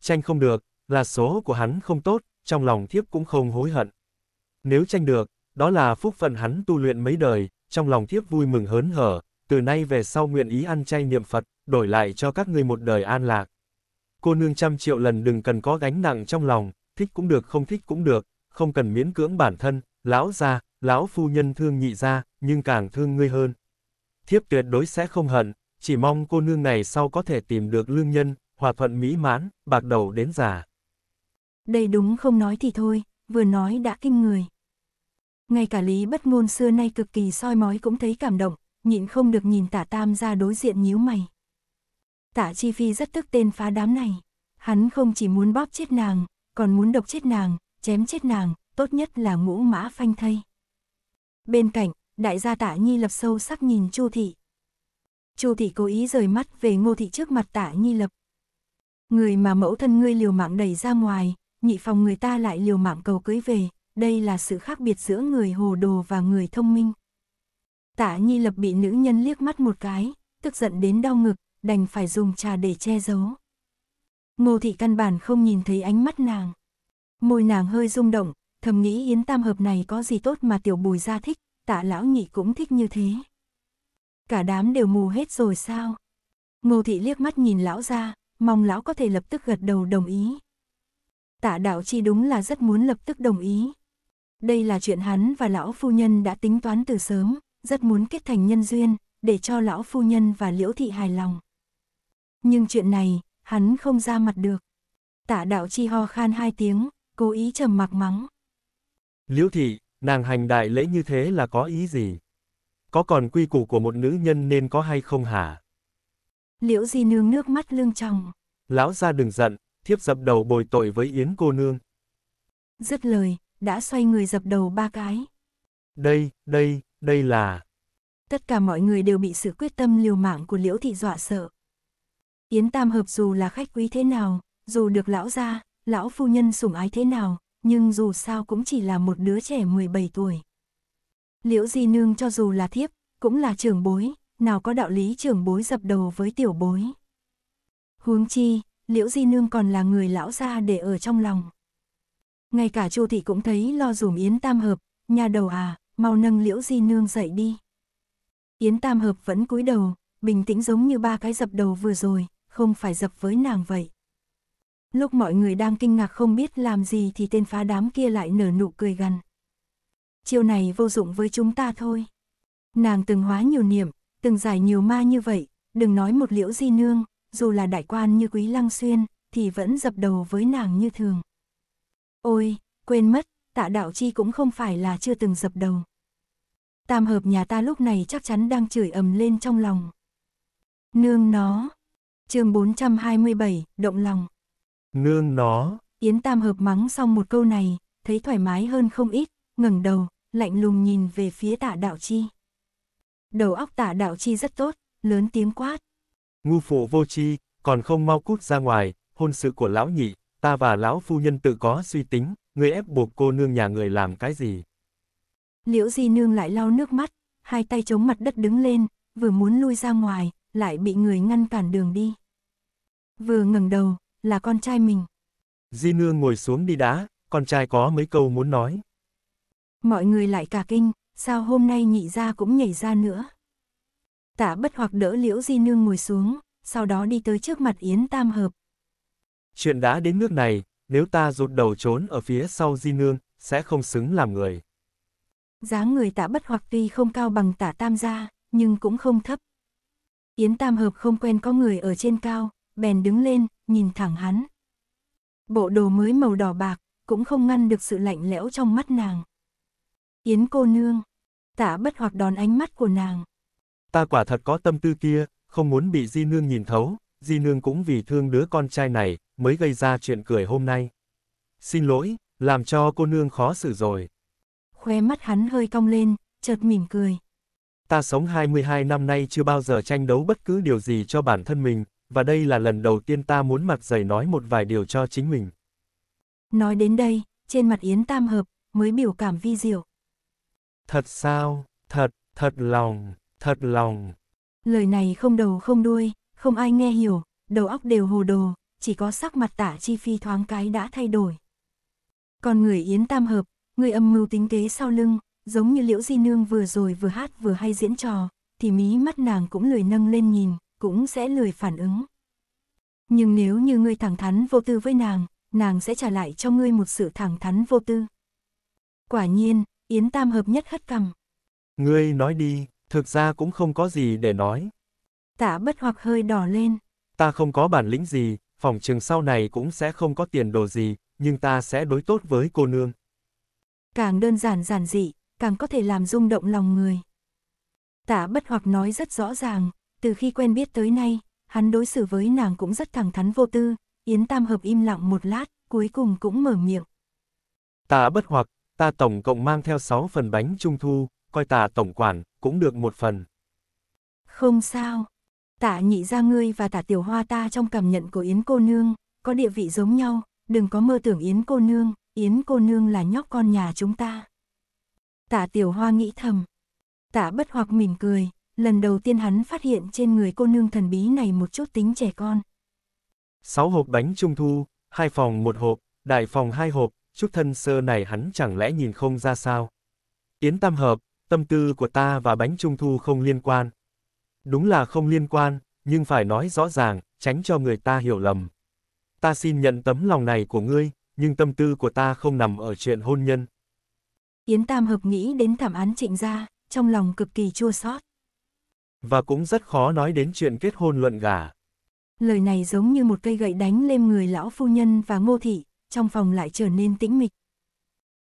Tranh không được, là số của hắn không tốt, trong lòng thiếp cũng không hối hận. Nếu tranh được, đó là phúc phận hắn tu luyện mấy đời, trong lòng thiếp vui mừng hớn hở, từ nay về sau nguyện ý ăn chay niệm Phật, đổi lại cho các ngươi một đời an lạc. Cô nương trăm triệu lần đừng cần có gánh nặng trong lòng, thích cũng được không thích cũng được, không cần miễn cưỡng bản thân, lão gia, lão phu nhân thương nhị gia, nhưng càng thương ngươi hơn. Thiếp tuyệt đối sẽ không hận, chỉ mong cô nương này sau có thể tìm được lương nhân, hòa thuận mỹ mãn, bạc đầu đến già. Đây đúng không nói thì thôi, vừa nói đã kinh người. Ngay cả lý bất ngôn xưa nay cực kỳ soi mói cũng thấy cảm động, nhịn không được nhìn tả tam ra đối diện nhíu mày. Tả chi phi rất tức tên phá đám này. Hắn không chỉ muốn bóp chết nàng, còn muốn độc chết nàng, chém chết nàng, tốt nhất là ngũ mã phanh thây. Bên cạnh, đại gia tả nhi lập sâu sắc nhìn chu thị. chu thị cố ý rời mắt về ngô thị trước mặt tả nhi lập. Người mà mẫu thân ngươi liều mạng đẩy ra ngoài, nhị phòng người ta lại liều mạng cầu cưới về, đây là sự khác biệt giữa người hồ đồ và người thông minh. Tả Nhi Lập bị nữ nhân liếc mắt một cái, tức giận đến đau ngực, đành phải dùng trà để che giấu. Ngô thị căn bản không nhìn thấy ánh mắt nàng. Môi nàng hơi rung động, thầm nghĩ yến tam hợp này có gì tốt mà tiểu bùi ra thích, tạ lão nhị cũng thích như thế. Cả đám đều mù hết rồi sao? Ngô thị liếc mắt nhìn lão ra, mong lão có thể lập tức gật đầu đồng ý. Tạ đạo chi đúng là rất muốn lập tức đồng ý. Đây là chuyện hắn và lão phu nhân đã tính toán từ sớm, rất muốn kết thành nhân duyên, để cho lão phu nhân và liễu thị hài lòng. Nhưng chuyện này, hắn không ra mặt được. Tạ đạo chi ho khan hai tiếng, cố ý trầm mặc mắng. Liễu thị, nàng hành đại lễ như thế là có ý gì? Có còn quy củ của một nữ nhân nên có hay không hả? Liễu di nương nước mắt lương trong Lão ra đừng giận, thiếp dập đầu bồi tội với Yến cô nương. Dứt lời, đã xoay người dập đầu ba cái. Đây, đây, đây là... Tất cả mọi người đều bị sự quyết tâm liều mạng của Liễu thị dọa sợ. Yến Tam Hợp dù là khách quý thế nào, dù được lão ra, lão phu nhân sủng ái thế nào, nhưng dù sao cũng chỉ là một đứa trẻ 17 tuổi. Liễu Di Nương cho dù là thiếp, cũng là trưởng bối, nào có đạo lý trưởng bối dập đầu với tiểu bối. Huống chi, Liễu Di Nương còn là người lão gia để ở trong lòng. Ngay cả Chu thị cũng thấy lo dùm Yến Tam Hợp, nhà đầu à, mau nâng Liễu Di Nương dậy đi. Yến Tam Hợp vẫn cúi đầu, bình tĩnh giống như ba cái dập đầu vừa rồi, không phải dập với nàng vậy. Lúc mọi người đang kinh ngạc không biết làm gì thì tên phá đám kia lại nở nụ cười gần. Chiêu này vô dụng với chúng ta thôi. Nàng từng hóa nhiều niệm, từng giải nhiều ma như vậy, đừng nói một liễu di nương, dù là đại quan như quý lăng xuyên, thì vẫn dập đầu với nàng như thường. Ôi, quên mất, tạ đạo chi cũng không phải là chưa từng dập đầu. Tam hợp nhà ta lúc này chắc chắn đang chửi ầm lên trong lòng. Nương nó. chương 427, động lòng. Nương nó. Yến Tam Hợp mắng xong một câu này, thấy thoải mái hơn không ít, ngẩng đầu, lạnh lùng nhìn về phía tạ đạo chi. Đầu óc tạ đạo chi rất tốt, lớn tiếng quát. Ngu phụ vô chi, còn không mau cút ra ngoài, hôn sự của lão nhị, ta và lão phu nhân tự có suy tính, người ép buộc cô nương nhà người làm cái gì. Liễu di nương lại lau nước mắt, hai tay chống mặt đất đứng lên, vừa muốn lui ra ngoài, lại bị người ngăn cản đường đi. Vừa ngẩng đầu, là con trai mình. Di nương ngồi xuống đi đã, con trai có mấy câu muốn nói. Mọi người lại cả kinh, sao hôm nay nhị ra cũng nhảy ra nữa. Tả bất hoặc đỡ liễu di nương ngồi xuống, sau đó đi tới trước mặt Yến Tam Hợp. Chuyện đã đến nước này, nếu ta rụt đầu trốn ở phía sau di nương, sẽ không xứng làm người. Giá người tả bất hoặc tuy không cao bằng tả tam gia, nhưng cũng không thấp. Yến Tam Hợp không quen có người ở trên cao, bèn đứng lên, nhìn thẳng hắn. Bộ đồ mới màu đỏ bạc, cũng không ngăn được sự lạnh lẽo trong mắt nàng. Yến cô nương, tả bất hoặc đón ánh mắt của nàng. Ta quả thật có tâm tư kia, không muốn bị di nương nhìn thấu, di nương cũng vì thương đứa con trai này, mới gây ra chuyện cười hôm nay. Xin lỗi, làm cho cô nương khó xử rồi. Khóe mắt hắn hơi cong lên, chợt mỉm cười. Ta sống 22 năm nay chưa bao giờ tranh đấu bất cứ điều gì cho bản thân mình, và đây là lần đầu tiên ta muốn mặt dày nói một vài điều cho chính mình. Nói đến đây, trên mặt Yến Tam Hợp, mới biểu cảm vi diệu. Thật sao, thật, thật lòng, thật lòng. Lời này không đầu không đuôi, không ai nghe hiểu, đầu óc đều hồ đồ, chỉ có sắc mặt tả chi phi thoáng cái đã thay đổi. Còn người Yến Tam Hợp, người âm mưu tính kế sau lưng, giống như Liễu Di Nương vừa rồi vừa hát vừa hay diễn trò, thì mí mắt nàng cũng lười nâng lên nhìn cũng sẽ lười phản ứng. Nhưng nếu như ngươi thẳng thắn vô tư với nàng, nàng sẽ trả lại cho ngươi một sự thẳng thắn vô tư. Quả nhiên, Yến Tam hợp nhất hất cằm. Ngươi nói đi, thực ra cũng không có gì để nói. Tạ bất hoặc hơi đỏ lên. Ta không có bản lĩnh gì, phòng trường sau này cũng sẽ không có tiền đồ gì, nhưng ta sẽ đối tốt với cô nương. Càng đơn giản giản dị, càng có thể làm rung động lòng người. Tạ bất hoặc nói rất rõ ràng, từ khi quen biết tới nay, hắn đối xử với nàng cũng rất thẳng thắn vô tư, Yến Tam Hợp im lặng một lát, cuối cùng cũng mở miệng. Ta bất hoặc, ta tổng cộng mang theo 6 phần bánh trung thu, coi ta tổng quản, cũng được một phần. Không sao, tạ nhị ra ngươi và tạ tiểu hoa ta trong cảm nhận của Yến cô nương, có địa vị giống nhau, đừng có mơ tưởng Yến cô nương, Yến cô nương là nhóc con nhà chúng ta. tạ tiểu hoa nghĩ thầm, tạ bất hoặc mỉm cười, lần đầu tiên hắn phát hiện trên người cô nương thần bí này một chút tính trẻ con. Sáu hộp bánh trung thu, hai phòng một hộp, đại phòng hai hộp, chút thân sơ này hắn chẳng lẽ nhìn không ra sao? Yến tam hợp, tâm tư của ta và bánh trung thu không liên quan. Đúng là không liên quan, nhưng phải nói rõ ràng, tránh cho người ta hiểu lầm. Ta xin nhận tấm lòng này của ngươi, nhưng tâm tư của ta không nằm ở chuyện hôn nhân. Yến Tam hợp nghĩ đến thảm án trịnh gia, trong lòng cực kỳ chua xót và cũng rất khó nói đến chuyện kết hôn luận gà. Lời này giống như một cây gậy đánh lên người lão phu nhân và ngô thị, trong phòng lại trở nên tĩnh mịch.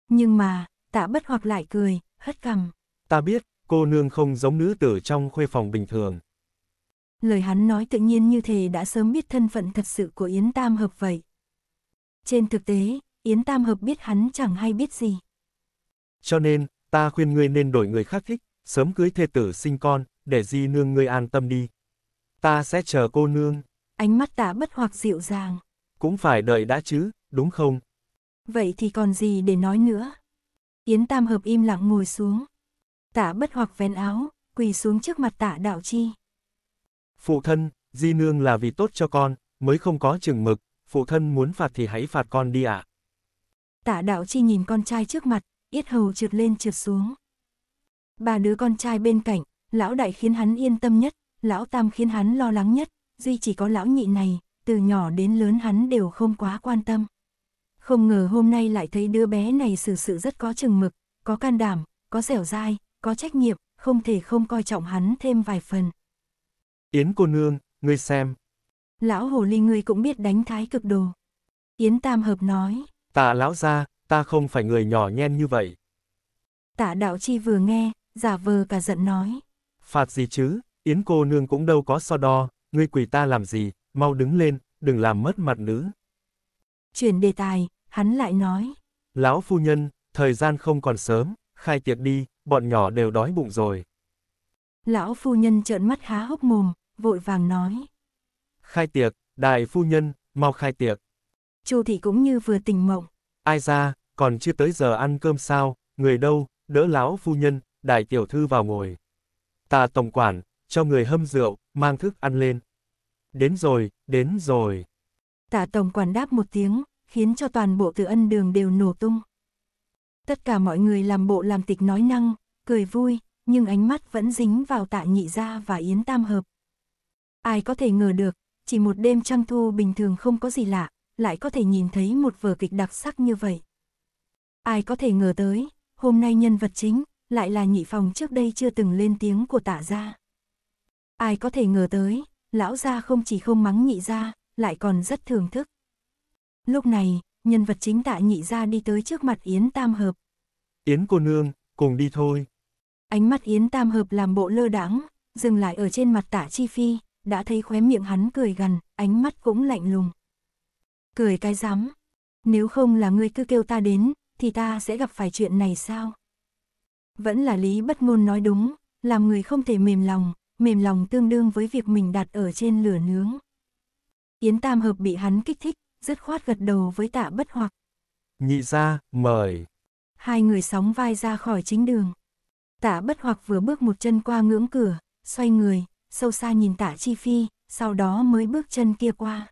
Nhưng mà, tạ bất hoặc lại cười, hất cằm. Ta biết, cô nương không giống nữ tử trong khuê phòng bình thường. Lời hắn nói tự nhiên như thế đã sớm biết thân phận thật sự của Yến Tam Hợp vậy. Trên thực tế, Yến Tam Hợp biết hắn chẳng hay biết gì. Cho nên, ta khuyên ngươi nên đổi người khác thích, sớm cưới thê tử sinh con, để di nương ngươi an tâm đi. Ta sẽ chờ cô nương. Ánh mắt tạ bất hoặc dịu dàng. Cũng phải đợi đã chứ, đúng không? Vậy thì còn gì để nói nữa? Yến Tam Hợp im lặng ngồi xuống. Tạ bất hoặc vén áo, quỳ xuống trước mặt tạ đạo chi. Phụ thân, di nương là vì tốt cho con, mới không có chừng mực, phụ thân muốn phạt thì hãy phạt con đi ạ. À. Tả đạo chi nhìn con trai trước mặt, yết hầu trượt lên trượt xuống. Bà đứa con trai bên cạnh, lão đại khiến hắn yên tâm nhất, lão tam khiến hắn lo lắng nhất, duy chỉ có lão nhị này, từ nhỏ đến lớn hắn đều không quá quan tâm. Không ngờ hôm nay lại thấy đứa bé này xử sự rất có chừng mực, có can đảm, có dẻo dai, có trách nhiệm, không thể không coi trọng hắn thêm vài phần. Yến cô nương, ngươi xem. Lão hồ ly ngươi cũng biết đánh thái cực đồ. Yến tam hợp nói. Tạ lão ra, ta không phải người nhỏ nhen như vậy. Tạ đạo chi vừa nghe, giả vờ cả giận nói. Phạt gì chứ, Yến cô nương cũng đâu có so đo, ngươi quỷ ta làm gì, mau đứng lên, đừng làm mất mặt nữ. Chuyển đề tài, hắn lại nói. Lão phu nhân, thời gian không còn sớm, khai tiệc đi, bọn nhỏ đều đói bụng rồi. Lão phu nhân trợn mắt há hốc mồm, vội vàng nói. Khai tiệc, đại phu nhân, mau khai tiệc. Chu thị cũng như vừa tỉnh mộng. Ai ra, còn chưa tới giờ ăn cơm sao, người đâu, đỡ lão phu nhân, đại tiểu thư vào ngồi ta tổng quản, cho người hâm rượu, mang thức ăn lên. Đến rồi, đến rồi. Tạ tổng quản đáp một tiếng, khiến cho toàn bộ tự ân đường đều nổ tung. Tất cả mọi người làm bộ làm tịch nói năng, cười vui, nhưng ánh mắt vẫn dính vào tạ nhị gia và yến tam hợp. Ai có thể ngờ được, chỉ một đêm trăng thu bình thường không có gì lạ, lại có thể nhìn thấy một vở kịch đặc sắc như vậy. Ai có thể ngờ tới, hôm nay nhân vật chính, lại là nhị phòng trước đây chưa từng lên tiếng của tạ gia. Ai có thể ngờ tới, lão gia không chỉ không mắng nhị gia, lại còn rất thưởng thức. Lúc này, nhân vật chính tạ nhị gia đi tới trước mặt Yến Tam Hợp. Yến cô nương, cùng đi thôi. Ánh mắt Yến Tam Hợp làm bộ lơ đãng, dừng lại ở trên mặt tạ Chi Phi, đã thấy khóe miệng hắn cười gần, ánh mắt cũng lạnh lùng. Cười cái rắm, nếu không là ngươi cứ kêu ta đến, thì ta sẽ gặp phải chuyện này sao? Vẫn là lý bất ngôn nói đúng, làm người không thể mềm lòng, mềm lòng tương đương với việc mình đặt ở trên lửa nướng. Yến Tam Hợp bị hắn kích thích, dứt khoát gật đầu với tạ bất hoặc. Nhị ra, mời. Hai người sóng vai ra khỏi chính đường. Tạ bất hoặc vừa bước một chân qua ngưỡng cửa, xoay người, sâu xa nhìn tạ chi phi, sau đó mới bước chân kia qua.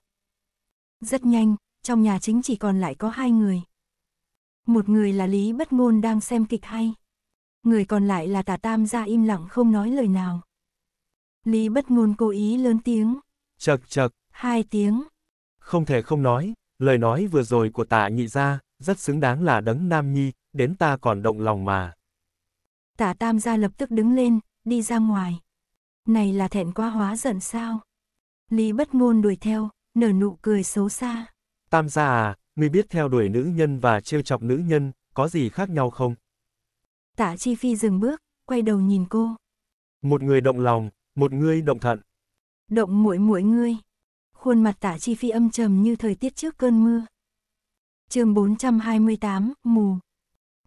Rất nhanh, trong nhà chính chỉ còn lại có hai người. Một người là Lý Bất Ngôn đang xem kịch hay người còn lại là tả tam gia im lặng không nói lời nào. Lý bất ngôn cố ý lớn tiếng. Chật chật. Hai tiếng. Không thể không nói, lời nói vừa rồi của tạ nhị gia, rất xứng đáng là đấng nam nhi, đến ta còn động lòng mà. Tạ tam gia lập tức đứng lên, đi ra ngoài. Này là thẹn quá hóa giận sao? Lý bất ngôn đuổi theo, nở nụ cười xấu xa. Tam gia à, ngươi biết theo đuổi nữ nhân và trêu chọc nữ nhân, có gì khác nhau không? Tạ Chi Phi dừng bước, quay đầu nhìn cô. Một người động lòng, một người động thận. Động mũi mũi ngươi. Khuôn mặt Tạ Chi Phi âm trầm như thời tiết trước cơn mưa. Chương 428, mù.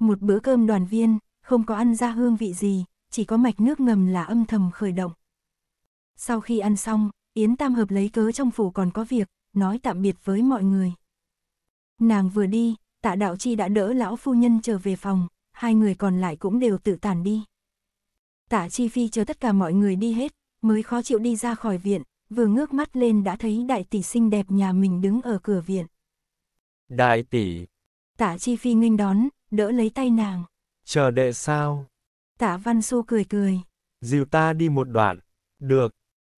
Một bữa cơm đoàn viên, không có ăn ra hương vị gì, chỉ có mạch nước ngầm là âm thầm khởi động. Sau khi ăn xong, Yến Tam Hợp lấy cớ trong phủ còn có việc, nói tạm biệt với mọi người. Nàng vừa đi, tạ đạo chi đã đỡ lão phu nhân trở về phòng, hai người còn lại cũng đều tự tàn đi. Tạ Chi Phi chờ tất cả mọi người đi hết, mới khó chịu đi ra khỏi viện, vừa ngước mắt lên đã thấy đại tỷ xinh đẹp nhà mình đứng ở cửa viện. Đại tỷ. Tạ Chi Phi nghênh đón, đỡ lấy tay nàng. Chờ đệ sao? Tạ Văn Xu cười cười. Dìu ta đi một đoạn. Được.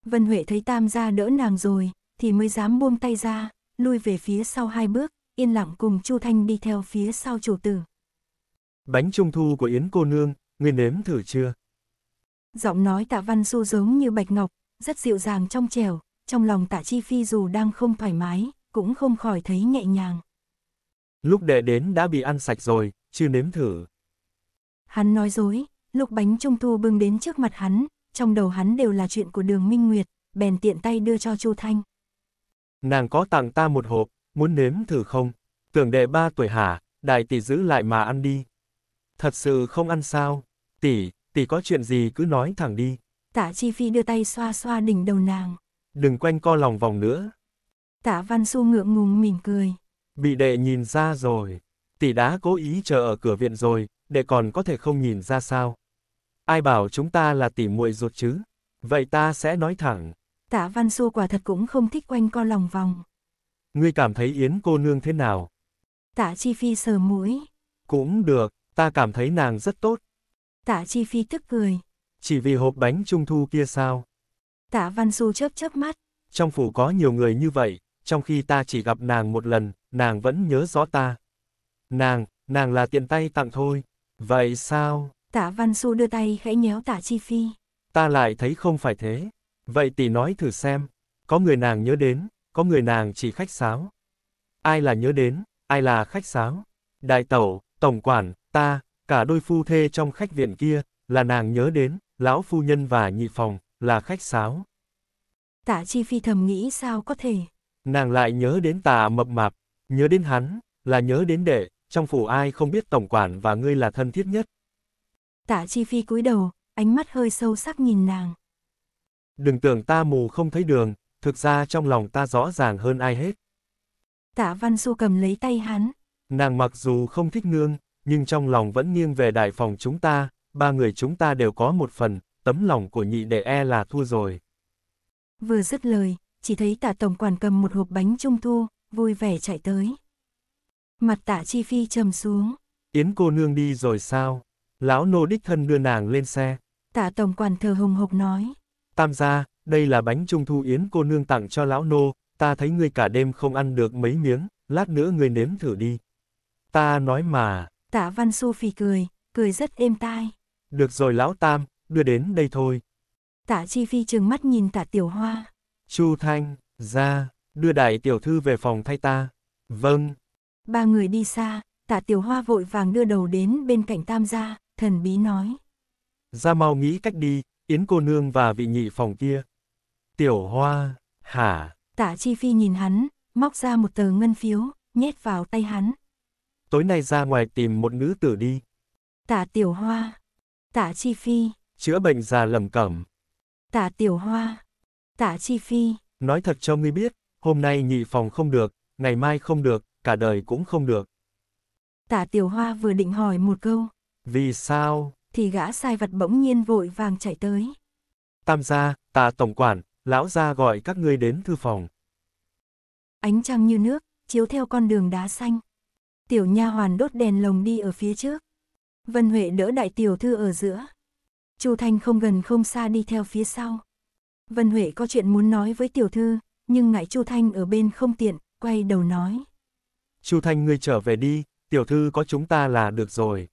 Vân Huệ thấy Tam gia đỡ nàng rồi, thì mới dám buông tay ra, lui về phía sau hai bước, yên lặng cùng Chu Thanh đi theo phía sau chủ tử. Bánh trung thu của Yến cô nương, người nếm thử chưa? Giọng nói tạ văn su giống như bạch ngọc, rất dịu dàng trong trèo, trong lòng tạ chi phi dù đang không thoải mái, cũng không khỏi thấy nhẹ nhàng. Lúc đệ đến đã bị ăn sạch rồi, chưa nếm thử. Hắn nói dối, lúc bánh trung thu bưng đến trước mặt hắn, trong đầu hắn đều là chuyện của đường Minh Nguyệt, bèn tiện tay đưa cho Chu Thanh. Nàng có tặng ta một hộp, muốn nếm thử không? Tưởng đệ ba tuổi hả, đại tỷ giữ lại mà ăn đi. Thật sự không ăn sao? Tỷ, tỷ có chuyện gì cứ nói thẳng đi. Tạ Chi Phi đưa tay xoa xoa đỉnh đầu nàng. Đừng quanh co lòng vòng nữa. Tạ Văn Xu ngượng ngùng mỉm cười. Bị đệ nhìn ra rồi. Tỷ đã cố ý chờ ở cửa viện rồi, đệ còn có thể không nhìn ra sao. Ai bảo chúng ta là tỷ muội ruột chứ? Vậy ta sẽ nói thẳng. Tạ Văn Xu quả thật cũng không thích quanh co lòng vòng. Ngươi cảm thấy Yến cô nương thế nào? Tạ Chi Phi sờ mũi. Cũng được, Ta cảm thấy nàng rất tốt. Tạ Chi Phi tức cười. Chỉ vì hộp bánh trung thu kia sao? Tạ Văn du chớp chớp mắt. Trong phủ có nhiều người như vậy, trong khi ta chỉ gặp nàng một lần, nàng vẫn nhớ rõ ta. Nàng, nàng là tiện tay tặng thôi. Vậy sao? Tạ Văn du đưa tay khẽ nhéo Tạ Chi Phi. Ta lại thấy không phải thế. Vậy tỷ nói thử xem. Có người nàng nhớ đến, có người nàng chỉ khách sáo. Ai là nhớ đến, ai là khách sáo. Đại tẩu, tổng quản, Ta, cả đôi phu thê trong khách viện kia, là nàng nhớ đến, lão phu nhân và nhị phòng, là khách sáo. Tạ Chi Phi thầm nghĩ sao có thể. Nàng lại nhớ đến tạ mập mạp, nhớ đến hắn, là nhớ đến đệ, trong phủ ai không biết tổng quản và ngươi là thân thiết nhất. Tạ Chi Phi cúi đầu, ánh mắt hơi sâu sắc nhìn nàng. Đừng tưởng ta mù không thấy đường, thực ra trong lòng ta rõ ràng hơn ai hết. Tạ Văn Xu cầm lấy tay hắn. Nàng mặc dù không thích ngương nhưng trong lòng vẫn nghiêng về đại phòng chúng ta, ba người chúng ta đều có một phần, tấm lòng của nhị đệ e là thua rồi. Vừa dứt lời, chỉ thấy tạ tổng quản cầm một hộp bánh trung thu, vui vẻ chạy tới. Mặt tạ chi phi trầm xuống. Yến cô nương đi rồi sao? Lão nô đích thân đưa nàng lên xe. Tạ tổng quản thờ hồng hộc nói. Tam gia, đây là bánh trung thu Yến cô nương tặng cho lão nô, ta thấy ngươi cả đêm không ăn được mấy miếng, lát nữa ngươi nếm thử đi. Ta nói mà, Tạ Văn Xô phì cười, cười rất êm tai. Được rồi lão Tam, đưa đến đây thôi. Tạ Chi Phi trừng mắt nhìn Tạ Tiểu Hoa. Chu Thanh, ra, đưa đại tiểu thư về phòng thay ta. Vâng. Ba người đi xa, Tạ Tiểu Hoa vội vàng đưa đầu đến bên cạnh Tam gia, thần bí nói. Ra mau nghĩ cách đi, Yến cô nương và vị nhị phòng kia. Tiểu Hoa, hả? Tạ Chi Phi nhìn hắn, móc ra một tờ ngân phiếu, nhét vào tay hắn tối nay ra ngoài tìm một nữ tử đi. Tạ tiểu hoa, tạ chi phi. Chữa bệnh già lẩm cẩm. Tạ tiểu hoa, tạ chi phi. Nói thật cho ngươi biết, hôm nay nhị phòng không được, ngày mai không được, cả đời cũng không được. Tạ tiểu hoa vừa định hỏi một câu. Vì sao? Thì gã sai vật bỗng nhiên vội vàng chạy tới. Tam gia, tạ tổng quản, lão gia gọi các ngươi đến thư phòng. Ánh trăng như nước, chiếu theo con đường đá xanh tiểu nha hoàn đốt đèn lồng đi ở phía trước. Vân Huệ đỡ đại tiểu thư ở giữa. Chu Thanh không gần không xa đi theo phía sau. Vân Huệ có chuyện muốn nói với tiểu thư, nhưng ngại Chu Thanh ở bên không tiện, quay đầu nói. Chu Thanh ngươi trở về đi, tiểu thư có chúng ta là được rồi.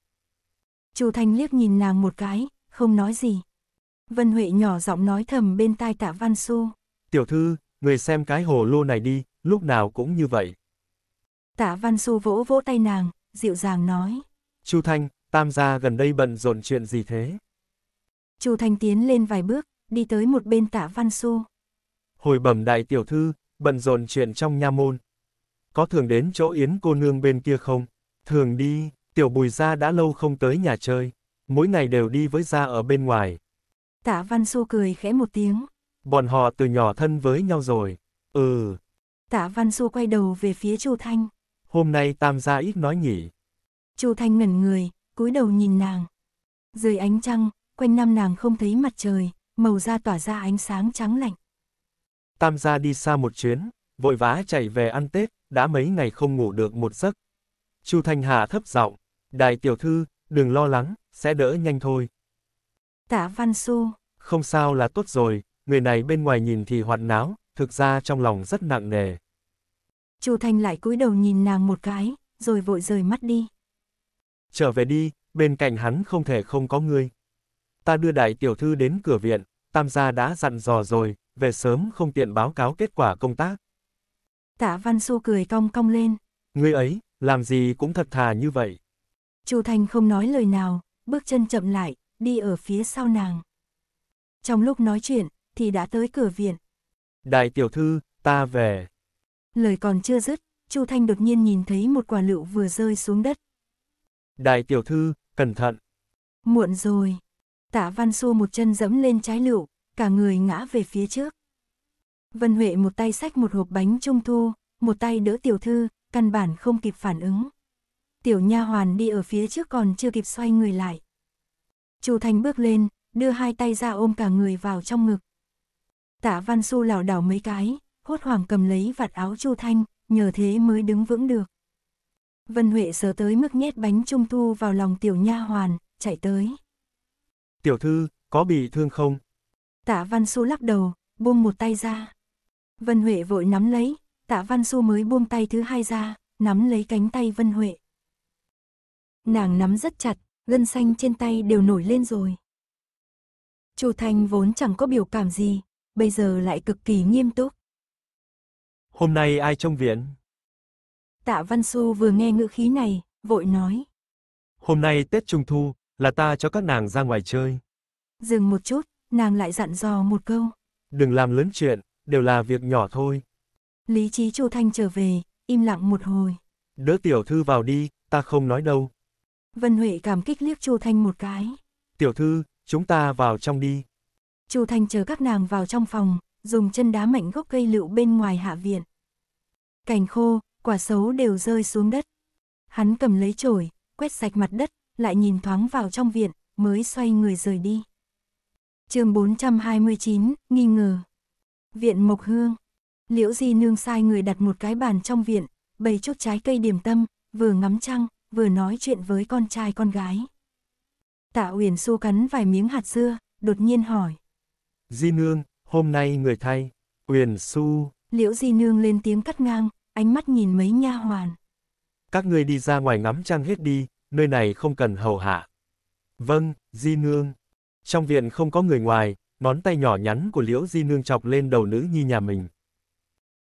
Chu Thanh liếc nhìn nàng một cái, không nói gì. Vân Huệ nhỏ giọng nói thầm bên tai tạ Văn Xu. Tiểu thư, người xem cái hồ lô này đi, lúc nào cũng như vậy. Tạ Văn Xu vỗ vỗ tay nàng, dịu dàng nói. Chu Thanh, tam gia gần đây bận rộn chuyện gì thế? Chu Thanh tiến lên vài bước, đi tới một bên Tạ Văn Xu. Hồi bẩm đại tiểu thư, bận rộn chuyện trong nha môn. Có thường đến chỗ Yến cô nương bên kia không? Thường đi, tiểu bùi gia đã lâu không tới nhà chơi, mỗi ngày đều đi với gia ở bên ngoài. Tạ Văn Xu cười khẽ một tiếng. Bọn họ từ nhỏ thân với nhau rồi. Ừ. Tạ Văn Xu quay đầu về phía Chu Thanh hôm nay tam gia ít nói nhỉ. Chu Thanh ngẩn người, cúi đầu nhìn nàng. Dưới ánh trăng, quanh năm nàng không thấy mặt trời, màu da tỏa ra ánh sáng trắng lạnh. Tam gia đi xa một chuyến, vội vã chạy về ăn Tết, đã mấy ngày không ngủ được một giấc. Chu Thanh Hà thấp giọng, "Đại tiểu thư, đừng lo lắng, sẽ đỡ nhanh thôi." Tả Văn Xu, "Không sao là tốt rồi, người này bên ngoài nhìn thì hoạt náo, thực ra trong lòng rất nặng nề." Chu Thanh lại cúi đầu nhìn nàng một cái, rồi vội rời mắt đi. Trở về đi, bên cạnh hắn không thể không có ngươi. Ta đưa đại tiểu thư đến cửa viện, tam gia đã dặn dò rồi, về sớm không tiện báo cáo kết quả công tác. Tạ Văn Xu cười cong cong lên. Ngươi ấy, làm gì cũng thật thà như vậy. Chu Thanh không nói lời nào, bước chân chậm lại, đi ở phía sau nàng. Trong lúc nói chuyện, thì đã tới cửa viện. Đại tiểu thư, ta về. Lời còn chưa dứt, Chu Thanh đột nhiên nhìn thấy một quả lựu vừa rơi xuống đất. Đại tiểu thư, cẩn thận. Muộn rồi. Tạ Văn Xu một chân dẫm lên trái lựu, cả người ngã về phía trước. Vân Huệ một tay xách một hộp bánh trung thu, một tay đỡ tiểu thư, căn bản không kịp phản ứng. Tiểu nha hoàn đi ở phía trước còn chưa kịp xoay người lại. Chu Thanh bước lên, đưa hai tay ra ôm cả người vào trong ngực. Tạ Văn Xu lảo đảo mấy cái, hốt hoảng cầm lấy vạt áo Chu Thanh, nhờ thế mới đứng vững được. Vân Huệ sớ tới mức nhét bánh trung thu vào lòng tiểu nha hoàn, chạy tới. Tiểu thư, có bị thương không? Tạ Văn Xu lắc đầu, buông một tay ra. Vân Huệ vội nắm lấy, tạ Văn Xu mới buông tay thứ hai ra, nắm lấy cánh tay Vân Huệ. Nàng nắm rất chặt, gân xanh trên tay đều nổi lên rồi. Chu Thanh vốn chẳng có biểu cảm gì, bây giờ lại cực kỳ nghiêm túc. Hôm nay ai trong viện? Tạ Văn Xu vừa nghe ngữ khí này, vội nói. Hôm nay Tết Trung Thu, là ta cho các nàng ra ngoài chơi. Dừng một chút, nàng lại dặn dò một câu. Đừng làm lớn chuyện, đều là việc nhỏ thôi. Lý trí Chu Thanh trở về, im lặng một hồi. Đỡ tiểu thư vào đi, ta không nói đâu. Vân Huệ cảm kích liếc Chu Thanh một cái. Tiểu thư, chúng ta vào trong đi. Chu Thanh chờ các nàng vào trong phòng, dùng chân đá mạnh gốc cây lựu bên ngoài hạ viện. Cành khô, quả xấu đều rơi xuống đất. Hắn cầm lấy chổi, quét sạch mặt đất, lại nhìn thoáng vào trong viện, mới xoay người rời đi. chương 429, nghi ngờ. Viện Mộc Hương. Liễu Di Nương sai người đặt một cái bàn trong viện, bày chút trái cây điểm tâm, vừa ngắm trăng, vừa nói chuyện với con trai con gái. Tạ Uyển Xu cắn vài miếng hạt dưa, đột nhiên hỏi. Di Nương, hôm nay người thay, Uyển su Liễu Di Nương lên tiếng cắt ngang, ánh mắt nhìn mấy nha hoàn. Các ngươi đi ra ngoài ngắm trăng hết đi, nơi này không cần hầu hạ. Vâng, Di Nương. Trong viện không có người ngoài, ngón tay nhỏ nhắn của Liễu Di Nương chọc lên đầu nữ nhi nhà mình.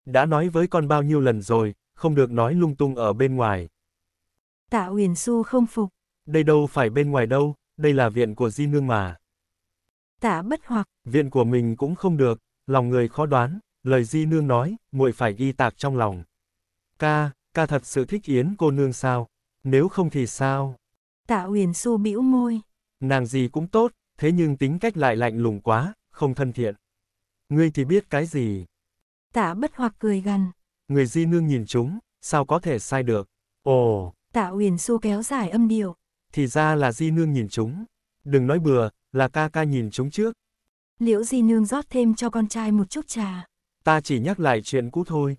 Đã nói với con bao nhiêu lần rồi, không được nói lung tung ở bên ngoài. Tạ Uyển su không phục. Đây đâu phải bên ngoài đâu, đây là viện của Di Nương mà tả bất hoặc. Viện của mình cũng không được, lòng người khó đoán, lời di nương nói, muội phải ghi tạc trong lòng. Ca, ca thật sự thích yến cô nương sao, nếu không thì sao? Tạ Uyển xu bĩu môi. Nàng gì cũng tốt, thế nhưng tính cách lại lạnh lùng quá, không thân thiện. Ngươi thì biết cái gì? Tạ bất hoặc cười gần. Người di nương nhìn chúng, sao có thể sai được? Ồ! Tạ Uyển xu kéo dài âm điệu. Thì ra là di nương nhìn chúng. Đừng nói bừa, là ca ca nhìn chúng trước. Liễu Di Nương rót thêm cho con trai một chút trà. Ta chỉ nhắc lại chuyện cũ thôi.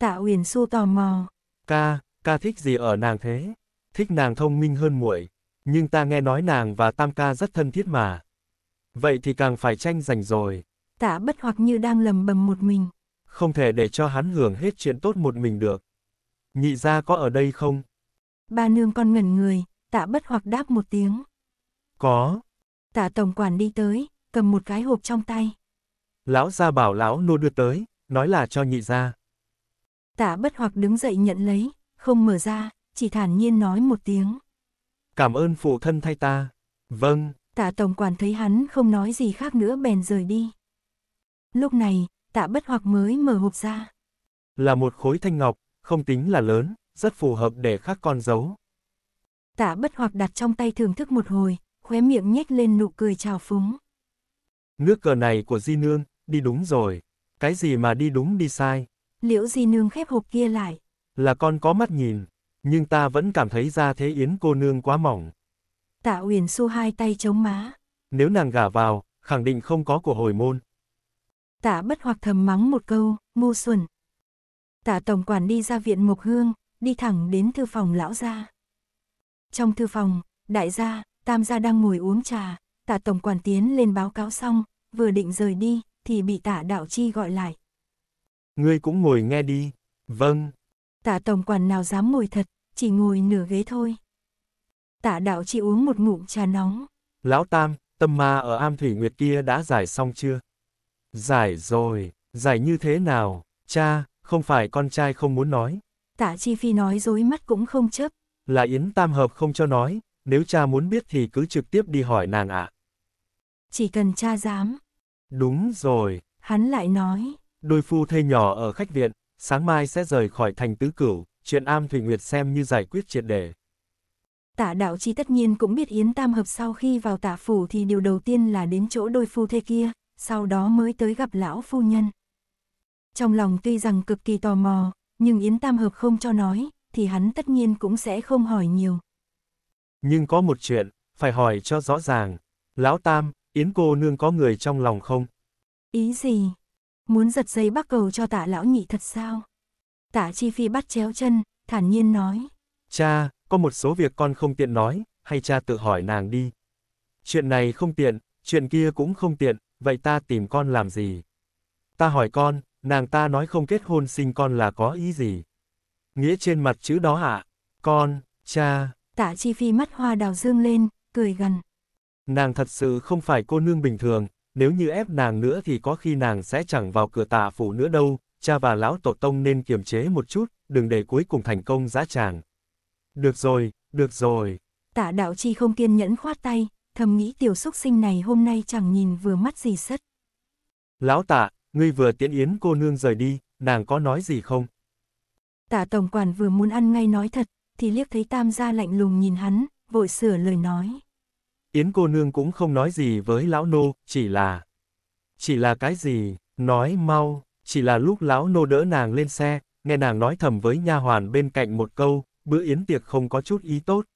Tạ Uyển Xu tò mò. Ca, ca thích gì ở nàng thế? Thích nàng thông minh hơn muội, nhưng ta nghe nói nàng và Tam ca rất thân thiết mà. Vậy thì càng phải tranh giành rồi. Tạ bất hoặc như đang lầm bầm một mình. Không thể để cho hắn hưởng hết chuyện tốt một mình được. Nhị gia có ở đây không? Ba nương con ngẩn người, tạ bất hoặc đáp một tiếng. Có. Tạ tổng quản đi tới, cầm một cái hộp trong tay. Lão gia bảo lão nô đưa tới, nói là cho nhị gia Tạ bất hoặc đứng dậy nhận lấy, không mở ra, chỉ thản nhiên nói một tiếng. Cảm ơn phụ thân thay ta. Vâng. Tạ tổng quản thấy hắn không nói gì khác nữa bèn rời đi. Lúc này, tạ bất hoặc mới mở hộp ra. Là một khối thanh ngọc, không tính là lớn, rất phù hợp để khắc con dấu. Tạ bất hoặc đặt trong tay thưởng thức một hồi, khóe miệng nhếch lên nụ cười trào phúng. Nước cờ này của Di Nương, đi đúng rồi. Cái gì mà đi đúng đi sai? Liễu Di Nương khép hộp kia lại. Là con có mắt nhìn, nhưng ta vẫn cảm thấy ra thế yến cô nương quá mỏng. Tạ Uyển Xu hai tay chống má. Nếu nàng gả vào, khẳng định không có của hồi môn. Tạ bất hoặc thầm mắng một câu, ngu xuẩn. Tạ tổng quản đi ra viện Mộc Hương, đi thẳng đến thư phòng lão gia. Trong thư phòng, đại gia, Tam gia đang ngồi uống trà, tạ tổng quản tiến lên báo cáo xong, vừa định rời đi, thì bị tạ đạo chi gọi lại. Ngươi cũng ngồi nghe đi. Vâng. Tạ tổng quản nào dám ngồi thật, chỉ ngồi nửa ghế thôi. Tạ đạo chi uống một ngụm trà nóng. Lão Tam, tâm ma ở am thủy nguyệt kia đã giải xong chưa? Giải rồi, giải như thế nào? Cha, không phải con trai không muốn nói. Tạ Chi Phi nói dối mắt cũng không chấp. Là Yến Tam Hợp không cho nói, nếu cha muốn biết thì cứ trực tiếp đi hỏi nàng ạ. À. Chỉ cần cha dám. Đúng rồi. Hắn lại nói. Đôi phu thê nhỏ ở khách viện, sáng mai sẽ rời khỏi thành tứ cửu, chuyện am Thủy Nguyệt xem như giải quyết triệt đề. Tạ đạo chi tất nhiên cũng biết Yến Tam Hợp sau khi vào tạ phủ thì điều đầu tiên là đến chỗ đôi phu thê kia, sau đó mới tới gặp lão phu nhân. Trong lòng tuy rằng cực kỳ tò mò, nhưng Yến Tam Hợp không cho nói, thì hắn tất nhiên cũng sẽ không hỏi nhiều, nhưng có một chuyện, phải hỏi cho rõ ràng. Lão Tam, Yến cô nương có người trong lòng không? Ý gì? Muốn giật dây bắt cầu cho tạ lão nhị thật sao? Tạ Chi Phi bắt chéo chân, thản nhiên nói. Cha, có một số việc con không tiện nói, hay cha tự hỏi nàng đi. Chuyện này không tiện, chuyện kia cũng không tiện, vậy ta tìm con làm gì? Ta hỏi con, nàng ta nói không kết hôn sinh con là có ý gì? Nghĩa trên mặt chữ đó ạ, con, cha, tạ chi phi mắt hoa đào dương lên, cười gần. Nàng thật sự không phải cô nương bình thường, nếu như ép nàng nữa thì có khi nàng sẽ chẳng vào cửa tạ phủ nữa đâu, cha và lão tổ tông nên kiềm chế một chút, đừng để cuối cùng thành công giá tràng. Được rồi, được rồi. Tạ đạo chi không kiên nhẫn khoát tay, thầm nghĩ tiểu xúc sinh này hôm nay chẳng nhìn vừa mắt gì sất. Lão tạ, ngươi vừa tiễn yến cô nương rời đi, nàng có nói gì không? Tạ tổng quản vừa muốn ăn ngay nói thật, thì liếc thấy tam gia lạnh lùng nhìn hắn, vội sửa lời nói. Yến cô nương cũng không nói gì với lão nô, chỉ là... Chỉ là cái gì, nói mau, chỉ là lúc lão nô đỡ nàng lên xe, nghe nàng nói thầm với nha hoàn bên cạnh một câu, bữa yến tiệc không có chút ý tốt.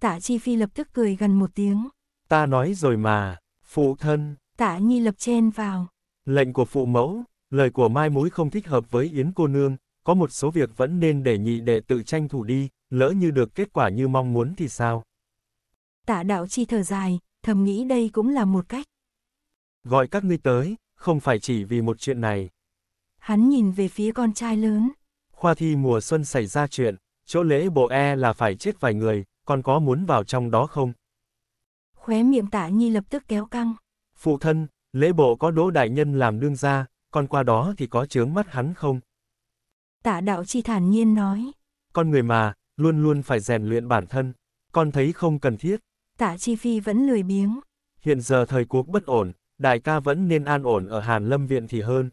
Tạ Chi Phi lập tức cười gần một tiếng. Ta nói rồi mà, phụ thân. Tạ Nhi lập chen vào. Lệnh của phụ mẫu, lời của Mai Mối không thích hợp với Yến cô nương, có một số việc vẫn nên để nhị đệ tự tranh thủ đi, lỡ như được kết quả như mong muốn thì sao? Tạ đạo chi thở dài, thầm nghĩ đây cũng là một cách. Gọi các ngươi tới, không phải chỉ vì một chuyện này. Hắn nhìn về phía con trai lớn. Khoa thi mùa xuân xảy ra chuyện, chỗ lễ bộ e là phải chết vài người, con có muốn vào trong đó không? Khóe miệng tạ nhi lập tức kéo căng. Phụ thân, lễ bộ có đỗ đại nhân làm đương gia, con qua đó thì có chướng mắt hắn không? Tạ đạo chi thản nhiên nói. Con người mà, luôn luôn phải rèn luyện bản thân. Con thấy không cần thiết. Tạ chi phi vẫn lười biếng. Hiện giờ thời cuộc bất ổn, đại ca vẫn nên an ổn ở Hàn Lâm Viện thì hơn.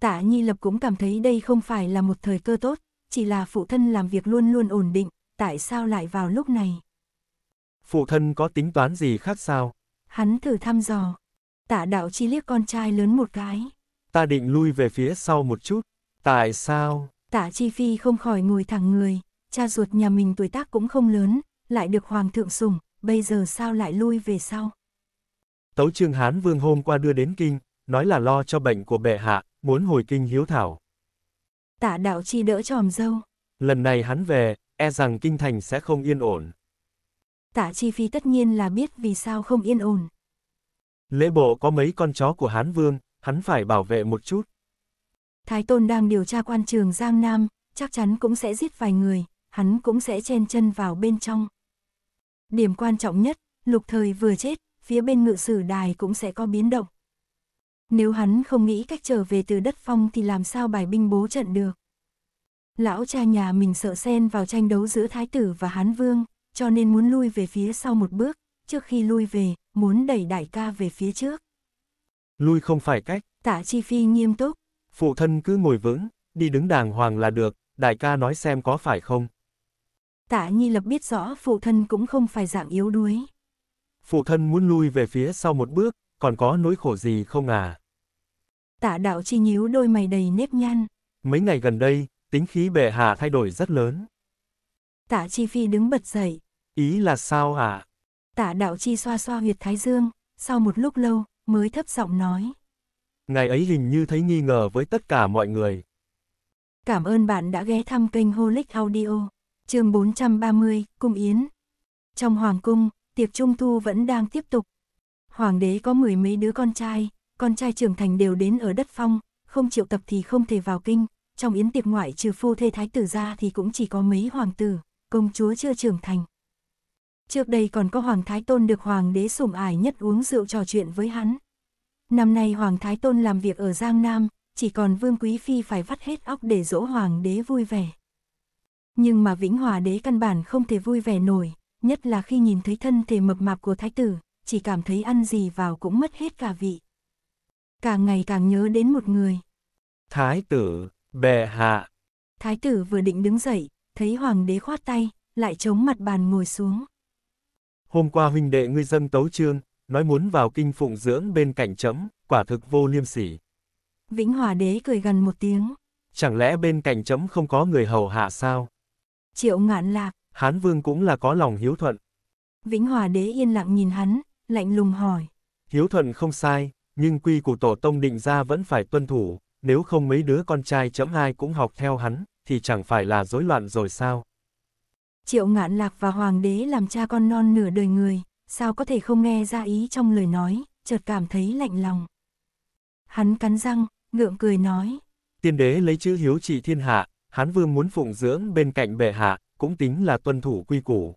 Tạ Nhi Lập cũng cảm thấy đây không phải là một thời cơ tốt, chỉ là phụ thân làm việc luôn luôn ổn định, tại sao lại vào lúc này? Phụ thân có tính toán gì khác sao? Hắn thử thăm dò. Tạ đạo chi liếc con trai lớn một cái. Ta định lui về phía sau một chút, Tại sao? Tạ Chi Phi không khỏi ngồi thẳng người, cha ruột nhà mình tuổi tác cũng không lớn, lại được hoàng thượng sủng, bây giờ sao lại lui về sau? Tấu Trương Hán Vương hôm qua đưa đến kinh, nói là lo cho bệnh của bệ hạ, muốn hồi kinh hiếu thảo. Tạ đạo chi đỡ tròm dâu. Lần này hắn về, e rằng kinh thành sẽ không yên ổn. Tạ chi phi tất nhiên là biết vì sao không yên ổn. Lễ bộ có mấy con chó của Hán Vương, hắn phải bảo vệ một chút. Thái Tôn đang điều tra quan trường Giang Nam, chắc chắn cũng sẽ giết vài người, hắn cũng sẽ chen chân vào bên trong. Điểm quan trọng nhất, lục thời vừa chết, phía bên ngự sử đài cũng sẽ có biến động. Nếu hắn không nghĩ cách trở về từ đất phong thì làm sao bài binh bố trận được. Lão cha nhà mình sợ xen vào tranh đấu giữa thái tử và hán vương, cho nên muốn lui về phía sau một bước, trước khi lui về, muốn đẩy đại ca về phía trước. Lui không phải cách. Tạ Chi Phi nghiêm túc, Phụ thân cứ ngồi vững, đi đứng đàng hoàng là được, đại ca nói xem có phải không. Tạ Nhi Lập biết rõ phụ thân cũng không phải dạng yếu đuối. Phụ thân muốn lui về phía sau một bước, còn có nỗi khổ gì không à? Tạ đạo chi nhíu đôi mày đầy nếp nhăn. Mấy ngày gần đây, tính khí bệ hạ thay đổi rất lớn. Tạ chi phi đứng bật dậy. Ý là sao hả? À? Tạ đạo chi xoa xoa huyệt thái dương, sau một lúc lâu, mới thấp giọng nói ngài ấy hình như thấy nghi ngờ với tất cả mọi người. Cảm ơn bạn đã ghé thăm kênh Holic Audio, chương 430, Cung Yến. Trong Hoàng Cung, tiệc Trung Thu vẫn đang tiếp tục. Hoàng đế có mười mấy đứa con trai, con trai trưởng thành đều đến ở đất phong, không triệu tập thì không thể vào kinh, trong yến tiệc ngoại trừ phu thê thái tử ra thì cũng chỉ có mấy hoàng tử, công chúa chưa trưởng thành. Trước đây còn có hoàng thái tôn được hoàng đế sủng ải nhất uống rượu trò chuyện với hắn, Năm nay Hoàng Thái Tôn làm việc ở Giang Nam, chỉ còn Vương Quý Phi phải vắt hết óc để dỗ Hoàng đế vui vẻ. Nhưng mà Vĩnh Hòa đế căn bản không thể vui vẻ nổi, nhất là khi nhìn thấy thân thể mập mạp của Thái tử, chỉ cảm thấy ăn gì vào cũng mất hết cả vị. Càng ngày càng nhớ đến một người. Thái tử, bệ hạ. Thái tử vừa định đứng dậy, thấy Hoàng đế khoát tay, lại chống mặt bàn ngồi xuống. Hôm qua huynh đệ ngươi dâng tấu trương, nói muốn vào kinh phụng dưỡng bên cạnh chấm, quả thực vô liêm sỉ. Vĩnh Hòa Đế cười gần một tiếng. Chẳng lẽ bên cạnh chấm không có người hầu hạ sao? Triệu ngạn lạc. Hán Vương cũng là có lòng hiếu thuận. Vĩnh Hòa Đế yên lặng nhìn hắn, lạnh lùng hỏi. Hiếu thuận không sai, nhưng quy của tổ tông định ra vẫn phải tuân thủ, nếu không mấy đứa con trai chấm ai cũng học theo hắn, thì chẳng phải là rối loạn rồi sao? Triệu ngạn lạc và hoàng đế làm cha con non nửa đời người, sao có thể không nghe ra ý trong lời nói, chợt cảm thấy lạnh lòng. Hắn cắn răng, ngượng cười nói. Tiên đế lấy chữ hiếu trị thiên hạ, hắn Vương muốn phụng dưỡng bên cạnh bệ hạ, cũng tính là tuân thủ quy củ.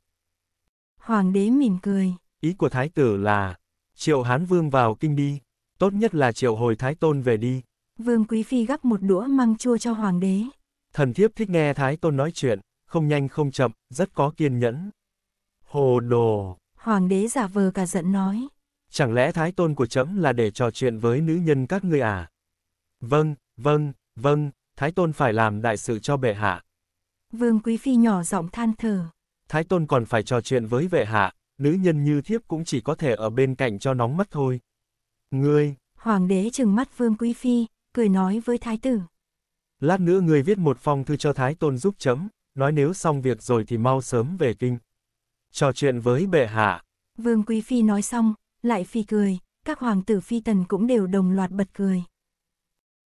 Hoàng đế mỉm cười. Ý của thái tử là, triệu Hán Vương vào kinh đi, tốt nhất là triệu hồi thái tôn về đi. Vương Quý Phi gắp một đũa măng chua cho hoàng đế. Thần thiếp thích nghe thái tôn nói chuyện, không nhanh không chậm, rất có kiên nhẫn. Hồ đồ! Hoàng đế giả vờ cả giận nói. Chẳng lẽ thái tôn của trẫm là để trò chuyện với nữ nhân các ngươi à? Vâng, vâng, vâng, thái tôn phải làm đại sự cho bệ hạ. Vương quý phi nhỏ giọng than thở. Thái tôn còn phải trò chuyện với vệ hạ, nữ nhân như thiếp cũng chỉ có thể ở bên cạnh cho nóng mắt thôi. Ngươi! Hoàng đế trừng mắt vương quý phi, cười nói với thái tử. Lát nữa ngươi viết một phong thư cho thái tôn giúp chấm, nói nếu xong việc rồi thì mau sớm về kinh trò chuyện với bệ hạ. Vương Quý Phi nói xong, lại phi cười, các hoàng tử phi tần cũng đều đồng loạt bật cười.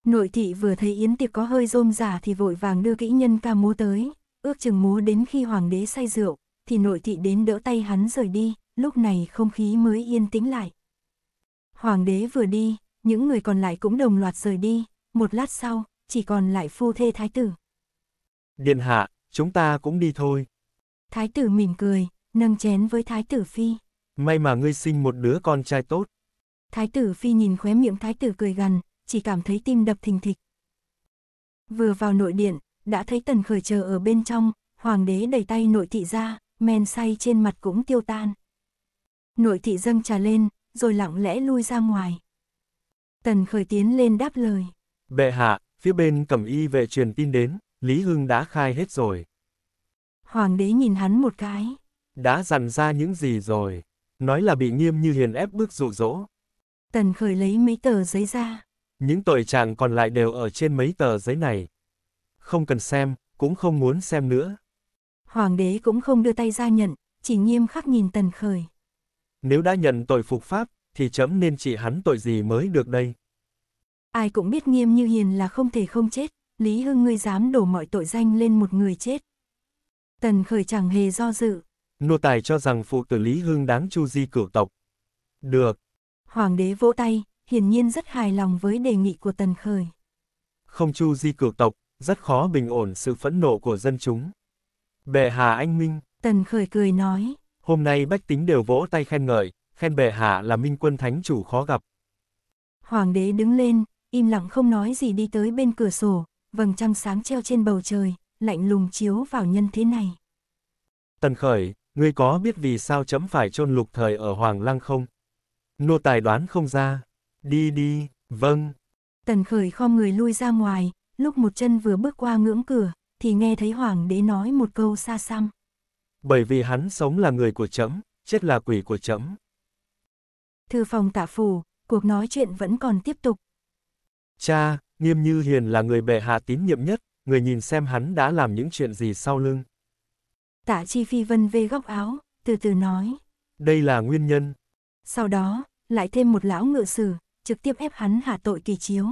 Nội thị vừa thấy yến tiệc có hơi rôm giả thì vội vàng đưa kỹ nhân ca múa tới, ước chừng múa đến khi hoàng đế say rượu, thì nội thị đến đỡ tay hắn rời đi, lúc này không khí mới yên tĩnh lại. Hoàng đế vừa đi, những người còn lại cũng đồng loạt rời đi, một lát sau, chỉ còn lại phu thê thái tử. Điện hạ, chúng ta cũng đi thôi. Thái tử mỉm cười, nâng chén với Thái tử Phi. May mà ngươi sinh một đứa con trai tốt. Thái tử Phi nhìn khóe miệng Thái tử cười gần, chỉ cảm thấy tim đập thình thịch. Vừa vào nội điện, đã thấy Tần Khởi chờ ở bên trong, hoàng đế đẩy tay nội thị ra, men say trên mặt cũng tiêu tan. Nội thị dâng trà lên, rồi lặng lẽ lui ra ngoài. Tần Khởi tiến lên đáp lời. Bệ hạ, phía bên cẩm y vệ truyền tin đến, Lý Hưng đã khai hết rồi. Hoàng đế nhìn hắn một cái đã dằn ra những gì rồi, nói là bị nghiêm như hiền ép bức dụ dỗ. Tần khởi lấy mấy tờ giấy ra. Những tội trạng còn lại đều ở trên mấy tờ giấy này. Không cần xem, cũng không muốn xem nữa. Hoàng đế cũng không đưa tay ra nhận, chỉ nghiêm khắc nhìn tần khởi. Nếu đã nhận tội phục pháp, thì chấm nên trị hắn tội gì mới được đây. Ai cũng biết nghiêm như hiền là không thể không chết, Lý Hưng ngươi dám đổ mọi tội danh lên một người chết. Tần khởi chẳng hề do dự, Nô tài cho rằng phụ tử Lý Hương đáng chu di cửu tộc. Được. Hoàng đế vỗ tay, hiển nhiên rất hài lòng với đề nghị của Tần Khởi. Không chu di cửu tộc, rất khó bình ổn sự phẫn nộ của dân chúng. Bệ hạ anh minh. Tần Khởi cười nói. Hôm nay bách tính đều vỗ tay khen ngợi, khen bệ hạ là minh quân thánh chủ khó gặp. Hoàng đế đứng lên, im lặng không nói gì đi tới bên cửa sổ, vầng trăng sáng treo trên bầu trời, lạnh lùng chiếu vào nhân thế này. Tần Khởi, Ngươi có biết vì sao chấm phải chôn lục thời ở Hoàng Lăng không? Nô tài đoán không ra. Đi đi, vâng. Tần khởi khom người lui ra ngoài, lúc một chân vừa bước qua ngưỡng cửa, thì nghe thấy Hoàng đế nói một câu xa xăm. Bởi vì hắn sống là người của chấm, chết là quỷ của chấm. Thư phòng tạ phủ, cuộc nói chuyện vẫn còn tiếp tục. Cha, Nghiêm Như Hiền là người bệ hạ tín nhiệm nhất, người nhìn xem hắn đã làm những chuyện gì sau lưng. Tạ Chi Phi Vân vê góc áo, từ từ nói. Đây là nguyên nhân. Sau đó, lại thêm một lão ngựa sử, trực tiếp ép hắn hạ tội kỳ chiếu.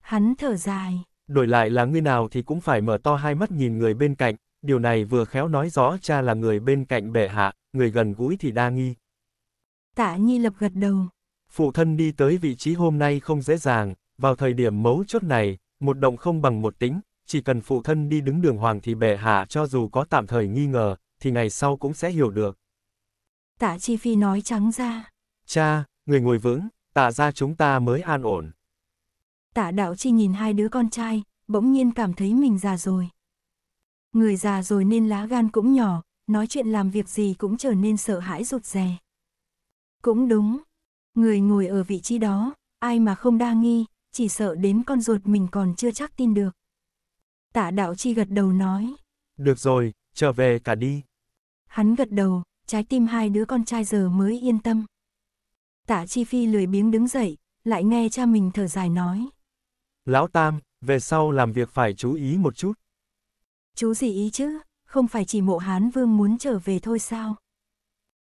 Hắn thở dài. Đổi lại là người nào thì cũng phải mở to hai mắt nhìn người bên cạnh, điều này vừa khéo nói rõ cha là người bên cạnh bệ hạ, người gần gũi thì đa nghi. Tạ Nhi lập gật đầu. Phụ thân đi tới vị trí hôm nay không dễ dàng, vào thời điểm mấu chốt này, một động không bằng một tính, chỉ cần phụ thân đi đứng đường hoàng thì bệ hạ cho dù có tạm thời nghi ngờ, thì ngày sau cũng sẽ hiểu được. Tạ Chi Phi nói trắng ra. Cha, người ngồi vững, tạ ra chúng ta mới an ổn. Tạ Đạo Chi nhìn hai đứa con trai, bỗng nhiên cảm thấy mình già rồi. Người già rồi nên lá gan cũng nhỏ, nói chuyện làm việc gì cũng trở nên sợ hãi rụt rè. Cũng đúng, người ngồi ở vị trí đó, ai mà không đa nghi, chỉ sợ đến con ruột mình còn chưa chắc tin được. Tạ đạo chi gật đầu nói. Được rồi, trở về cả đi. Hắn gật đầu, trái tim hai đứa con trai giờ mới yên tâm. Tạ chi phi lười biếng đứng dậy, lại nghe cha mình thở dài nói. Lão Tam, về sau làm việc phải chú ý một chút. Chú gì ý chứ, không phải chỉ mộ Hán Vương muốn trở về thôi sao?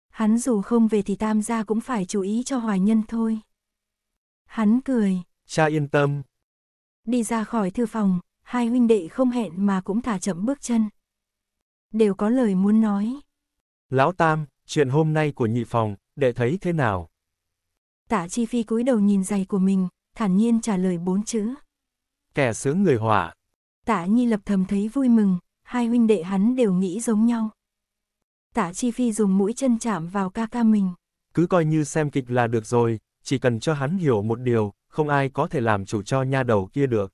Hắn dù không về thì Tam gia cũng phải chú ý cho hoài nhân thôi. Hắn cười. Cha yên tâm. Đi ra khỏi thư phòng, hai huynh đệ không hẹn mà cũng thả chậm bước chân. Đều có lời muốn nói. Lão Tam, chuyện hôm nay của nhị phòng, đệ thấy thế nào? Tạ Chi Phi cúi đầu nhìn giày của mình, thản nhiên trả lời bốn chữ. Kẻ sướng người hỏa. Tạ Nhi lập thầm thấy vui mừng, hai huynh đệ hắn đều nghĩ giống nhau. Tạ Chi Phi dùng mũi chân chạm vào ca ca mình. Cứ coi như xem kịch là được rồi, chỉ cần cho hắn hiểu một điều, không ai có thể làm chủ cho nha đầu kia được.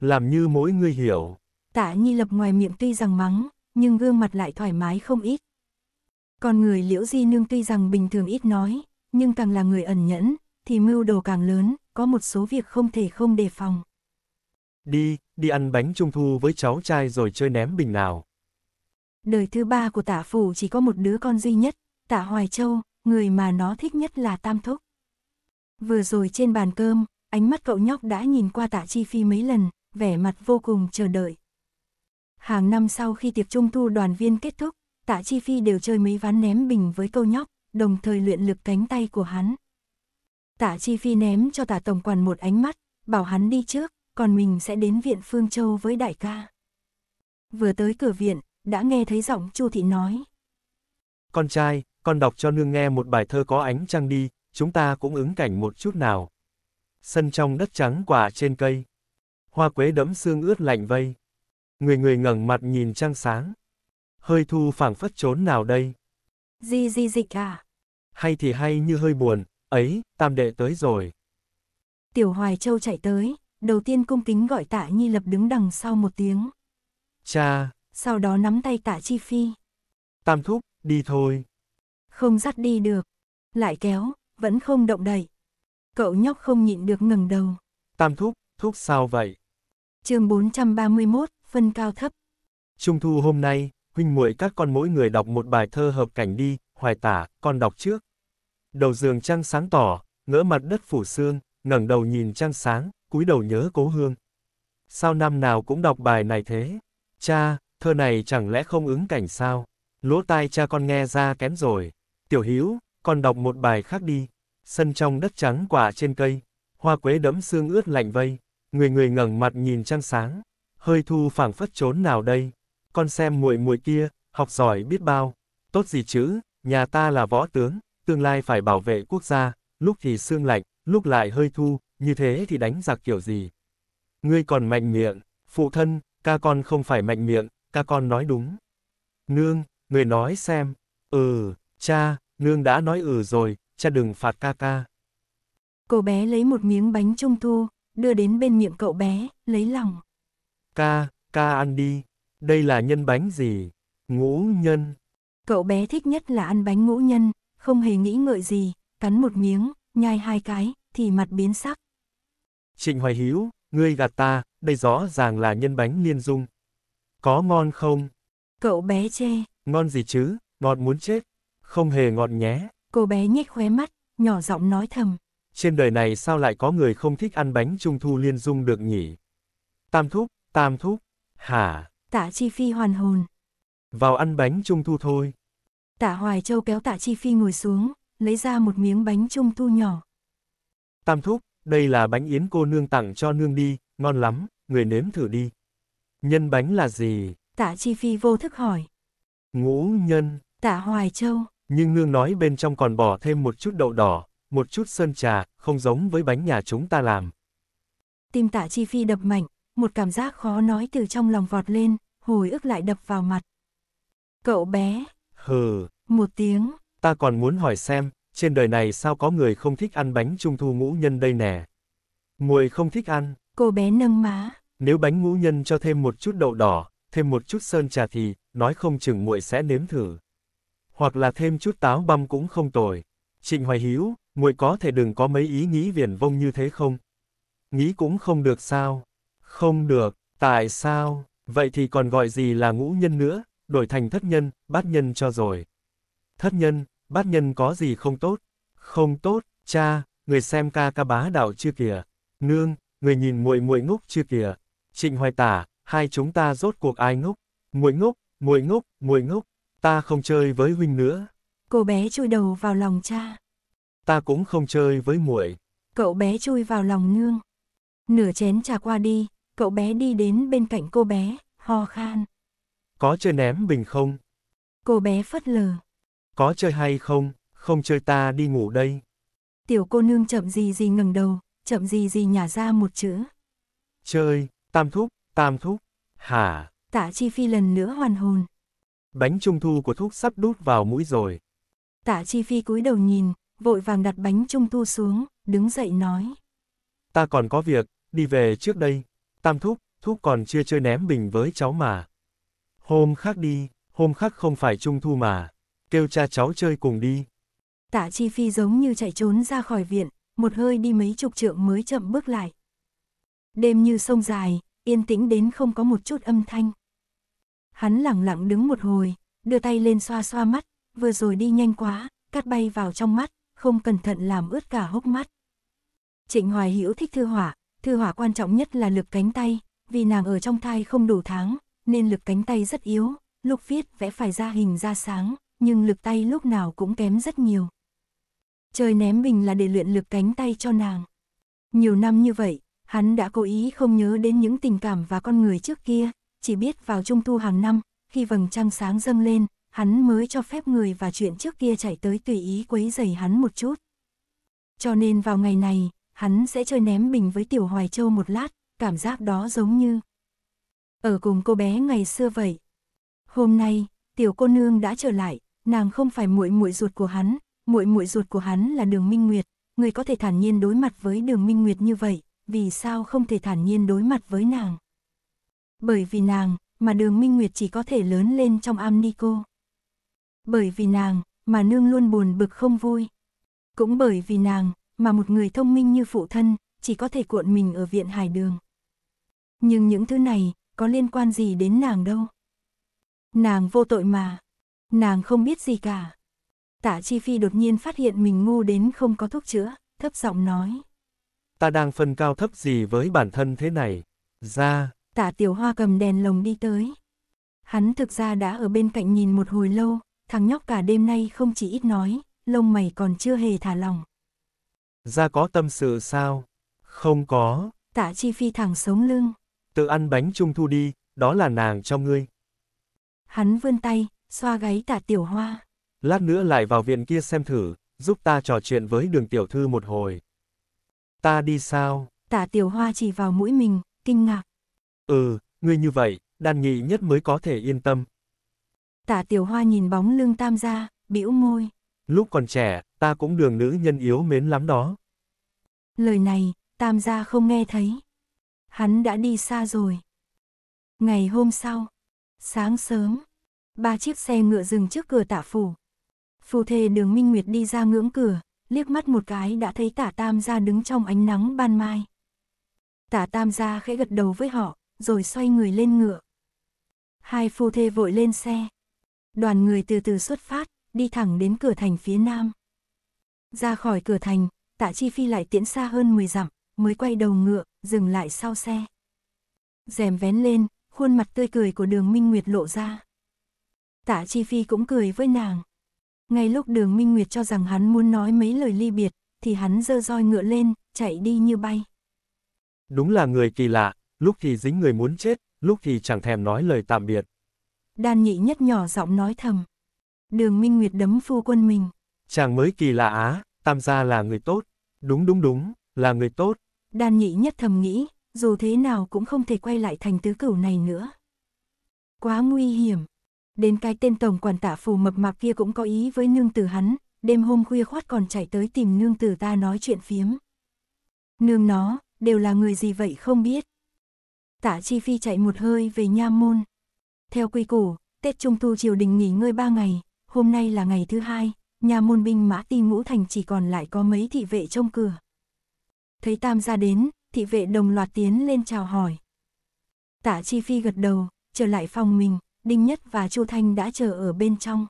Làm như mỗi người hiểu. Tạ Nhi Lập ngoài miệng tuy rằng mắng, nhưng gương mặt lại thoải mái không ít. Còn người Liễu Di Nương tuy rằng bình thường ít nói, nhưng càng là người ẩn nhẫn, thì mưu đồ càng lớn, có một số việc không thể không đề phòng. Đi, đi ăn bánh trung thu với cháu trai rồi chơi ném bình nào. Đời thứ ba của tạ phủ chỉ có một đứa con duy nhất, tạ Hoài Châu, người mà nó thích nhất là Tam Thúc. Vừa rồi trên bàn cơm, ánh mắt cậu nhóc đã nhìn qua tạ Chi Phi mấy lần, vẻ mặt vô cùng chờ đợi. Hàng năm sau khi tiệc trung thu đoàn viên kết thúc, tạ chi phi đều chơi mấy ván ném bình với câu nhóc, đồng thời luyện lực cánh tay của hắn. Tạ chi phi ném cho tạ tổng quản một ánh mắt, bảo hắn đi trước, còn mình sẽ đến viện Phương Châu với đại ca. Vừa tới cửa viện, đã nghe thấy giọng Chu Thị nói. Con trai, con đọc cho nương nghe một bài thơ có ánh trăng đi, chúng ta cũng ứng cảnh một chút nào. Sân trong đất trắng quả trên cây hoa quế đẫm xương ướt lạnh vây. Người người ngẩng mặt nhìn trăng sáng. Hơi thu phảng phất trốn nào đây? Gì gì gì cả. Hay thì hay như hơi buồn, ấy, tam đệ tới rồi. Tiểu Hoài Châu chạy tới, đầu tiên cung kính gọi tạ Nhi Lập đứng đằng sau một tiếng. Cha! Sau đó nắm tay tạ Chi Phi. Tam thúc, đi thôi. Không dắt đi được. Lại kéo, vẫn không động đậy. Cậu nhóc không nhịn được ngừng đầu. Tam thúc, thúc sao vậy? chương 431, phân cao thấp. Trung thu hôm nay, huynh muội các con mỗi người đọc một bài thơ hợp cảnh đi, hoài tả, con đọc trước. Đầu giường trăng sáng tỏ, ngỡ mặt đất phủ sương, ngẩng đầu nhìn trăng sáng, cúi đầu nhớ cố hương. Sao năm nào cũng đọc bài này thế? Cha, thơ này chẳng lẽ không ứng cảnh sao? Lỗ tai cha con nghe ra kén rồi. Tiểu Hiếu, con đọc một bài khác đi. Sân trong đất trắng quả trên cây, hoa quế đẫm sương ướt lạnh vây. Người người ngẩng mặt nhìn trăng sáng. Hơi thu phảng phất trốn nào đây. Con xem muội muội kia, học giỏi biết bao. Tốt gì chứ, nhà ta là võ tướng, tương lai phải bảo vệ quốc gia, lúc thì xương lạnh, lúc lại hơi thu, như thế thì đánh giặc kiểu gì. Ngươi còn mạnh miệng, phụ thân, ca con không phải mạnh miệng, ca con nói đúng. Nương, người nói xem, ừ, cha, nương đã nói ừ rồi, cha đừng phạt ca ca. Cô bé lấy một miếng bánh trung thu, đưa đến bên miệng cậu bé, lấy lòng. Ca, ca ăn đi, đây là nhân bánh gì? Ngũ nhân. Cậu bé thích nhất là ăn bánh ngũ nhân, không hề nghĩ ngợi gì, cắn một miếng, nhai hai cái, thì mặt biến sắc. Trịnh Hoài Hiếu, ngươi gạt ta, đây rõ ràng là nhân bánh liên dung. Có ngon không? Cậu bé chê. Ngon gì chứ, ngọt muốn chết. Không hề ngọt nhé. Cô bé nhếch khóe mắt, nhỏ giọng nói thầm trên đời này sao lại có người không thích ăn bánh trung thu liên dung được nhỉ? Tam thúc, tam thúc, hả? Tạ Chi Phi hoàn hồn. Vào ăn bánh trung thu thôi. Tạ Hoài Châu kéo Tạ Chi Phi ngồi xuống, lấy ra một miếng bánh trung thu nhỏ. Tam thúc, đây là bánh yến cô nương tặng cho nương đi, ngon lắm, người nếm thử đi. Nhân bánh là gì? Tạ Chi Phi vô thức hỏi. Ngũ nhân. Tạ Hoài Châu. Nhưng nương nói bên trong còn bỏ thêm một chút đậu đỏ, một chút sơn trà, không giống với bánh nhà chúng ta làm. Tim tạ chi phi đập mạnh, một cảm giác khó nói từ trong lòng vọt lên, hồi ức lại đập vào mặt. Cậu bé. Hừ. Một tiếng. Ta còn muốn hỏi xem, trên đời này sao có người không thích ăn bánh trung thu ngũ nhân đây nè. Muội không thích ăn. Cô bé nâng má. Nếu bánh ngũ nhân cho thêm một chút đậu đỏ, thêm một chút sơn trà thì, nói không chừng muội sẽ nếm thử. Hoặc là thêm chút táo băm cũng không tồi. Trịnh Hoài Hiếu, muội có thể đừng có mấy ý nghĩ viển vông như thế không? Nghĩ cũng không được sao? Không được, tại sao? Vậy thì còn gọi gì là ngũ nhân nữa, đổi thành thất nhân, bát nhân cho rồi. Thất nhân, bát nhân có gì không tốt? Không tốt, cha, người xem ca ca bá đạo chưa kìa. Nương, người nhìn muội muội ngốc chưa kìa. Trịnh Hoài Tả, hai chúng ta rốt cuộc ai ngốc? Muội ngốc, muội ngốc, muội ngốc, ta không chơi với huynh nữa. Cô bé chui đầu vào lòng cha ta cũng không chơi với muội. Cậu bé chui vào lòng nương. Nửa chén trà qua đi, cậu bé đi đến bên cạnh cô bé, ho khan. Có chơi ném bình không? Cô bé phất lờ. Có chơi hay không, không chơi ta đi ngủ đây. Tiểu cô nương chậm gì gì ngẩng đầu, chậm gì gì nhả ra một chữ. Chơi, tam thúc, tam thúc, hả? Tạ Chi Phi lần nữa hoàn hồn. Bánh trung thu của thúc sắp đút vào mũi rồi. Tạ Chi Phi cúi đầu nhìn, vội vàng đặt bánh trung thu xuống, đứng dậy nói. Ta còn có việc, đi về trước đây. Tam thúc, thúc còn chưa chơi ném bình với cháu mà. Hôm khác đi, hôm khác không phải trung thu mà. Kêu cha cháu chơi cùng đi. Tạ Chi Phi giống như chạy trốn ra khỏi viện, một hơi đi mấy chục trượng mới chậm bước lại. Đêm như sông dài, yên tĩnh đến không có một chút âm thanh. Hắn lặng lặng đứng một hồi, đưa tay lên xoa xoa mắt, vừa rồi đi nhanh quá, cắt bay vào trong mắt, không cẩn thận làm ướt cả hốc mắt. Trịnh Hoài Hữu thích Thư Hỏa, Thư Hỏa quan trọng nhất là lực cánh tay, vì nàng ở trong thai không đủ tháng, nên lực cánh tay rất yếu, lúc viết vẽ phải ra hình ra sáng, nhưng lực tay lúc nào cũng kém rất nhiều. Trời ném mình là để luyện lực cánh tay cho nàng. Nhiều năm như vậy, hắn đã cố ý không nhớ đến những tình cảm và con người trước kia, chỉ biết vào trung thu hàng năm, khi vầng trăng sáng dâng lên, hắn mới cho phép người và chuyện trước kia chạy tới tùy ý quấy rầy hắn một chút. Cho nên vào ngày này, hắn sẽ chơi ném bình với Tiểu Hoài Châu một lát, cảm giác đó giống như ở cùng cô bé ngày xưa vậy. Hôm nay, tiểu cô nương đã trở lại, nàng không phải muội muội ruột của hắn, muội muội ruột của hắn là Đường Minh Nguyệt, người có thể thản nhiên đối mặt với Đường Minh Nguyệt như vậy, vì sao không thể thản nhiên đối mặt với nàng? Bởi vì nàng mà Đường Minh Nguyệt chỉ có thể lớn lên trong am ni cô bởi vì nàng mà nương luôn buồn bực không vui. Cũng bởi vì nàng mà một người thông minh như phụ thân chỉ có thể cuộn mình ở viện hải đường. Nhưng những thứ này có liên quan gì đến nàng đâu. Nàng vô tội mà, nàng không biết gì cả. Tạ Chi Phi đột nhiên phát hiện mình ngu đến không có thuốc chữa, thấp giọng nói. Ta đang phân cao thấp gì với bản thân thế này, ra. Tạ Tiểu Hoa cầm đèn lồng đi tới. Hắn thực ra đã ở bên cạnh nhìn một hồi lâu, thằng nhóc cả đêm nay không chỉ ít nói, lông mày còn chưa hề thả lòng. Ra có tâm sự sao? Không có. Tạ Chi Phi thẳng sống lưng. Tự ăn bánh trung thu đi, đó là nàng cho ngươi. Hắn vươn tay, xoa gáy tạ tiểu hoa. Lát nữa lại vào viện kia xem thử, giúp ta trò chuyện với đường tiểu thư một hồi. Ta đi sao? Tạ tiểu hoa chỉ vào mũi mình, kinh ngạc. Ừ, ngươi như vậy, đàn nghị nhất mới có thể yên tâm tả Tiểu Hoa nhìn bóng lưng Tam gia, bĩu môi. Lúc còn trẻ, ta cũng đường nữ nhân yếu mến lắm đó. Lời này, Tam gia không nghe thấy. Hắn đã đi xa rồi. Ngày hôm sau, sáng sớm, ba chiếc xe ngựa dừng trước cửa tả phủ. Phù thề Đường Minh Nguyệt đi ra ngưỡng cửa, liếc mắt một cái đã thấy Tả Tam gia đứng trong ánh nắng ban mai. Tả Tam gia khẽ gật đầu với họ, rồi xoay người lên ngựa. Hai phù thê vội lên xe, đoàn người từ từ xuất phát, đi thẳng đến cửa thành phía nam. Ra khỏi cửa thành, tạ chi phi lại tiễn xa hơn 10 dặm, mới quay đầu ngựa, dừng lại sau xe. rèm vén lên, khuôn mặt tươi cười của đường Minh Nguyệt lộ ra. Tạ Chi Phi cũng cười với nàng. Ngay lúc đường Minh Nguyệt cho rằng hắn muốn nói mấy lời ly biệt, thì hắn dơ roi ngựa lên, chạy đi như bay. Đúng là người kỳ lạ, lúc thì dính người muốn chết, lúc thì chẳng thèm nói lời tạm biệt. Đan nhị nhất nhỏ giọng nói thầm. Đường Minh Nguyệt đấm phu quân mình. Chàng mới kỳ lạ á, tam gia là người tốt. Đúng đúng đúng, là người tốt. Đan nhị nhất thầm nghĩ, dù thế nào cũng không thể quay lại thành tứ cửu này nữa. Quá nguy hiểm. Đến cái tên tổng quản tạ phù mập mạp kia cũng có ý với nương tử hắn, đêm hôm khuya khoát còn chạy tới tìm nương tử ta nói chuyện phiếm. Nương nó, đều là người gì vậy không biết. Tả Chi Phi chạy một hơi về nha môn. Theo quy củ, Tết Trung Thu triều đình nghỉ ngơi ba ngày, hôm nay là ngày thứ hai, nhà môn binh mã ti ngũ thành chỉ còn lại có mấy thị vệ trong cửa. Thấy Tam gia đến, thị vệ đồng loạt tiến lên chào hỏi. Tả Chi Phi gật đầu, trở lại phòng mình, Đinh Nhất và Chu Thanh đã chờ ở bên trong.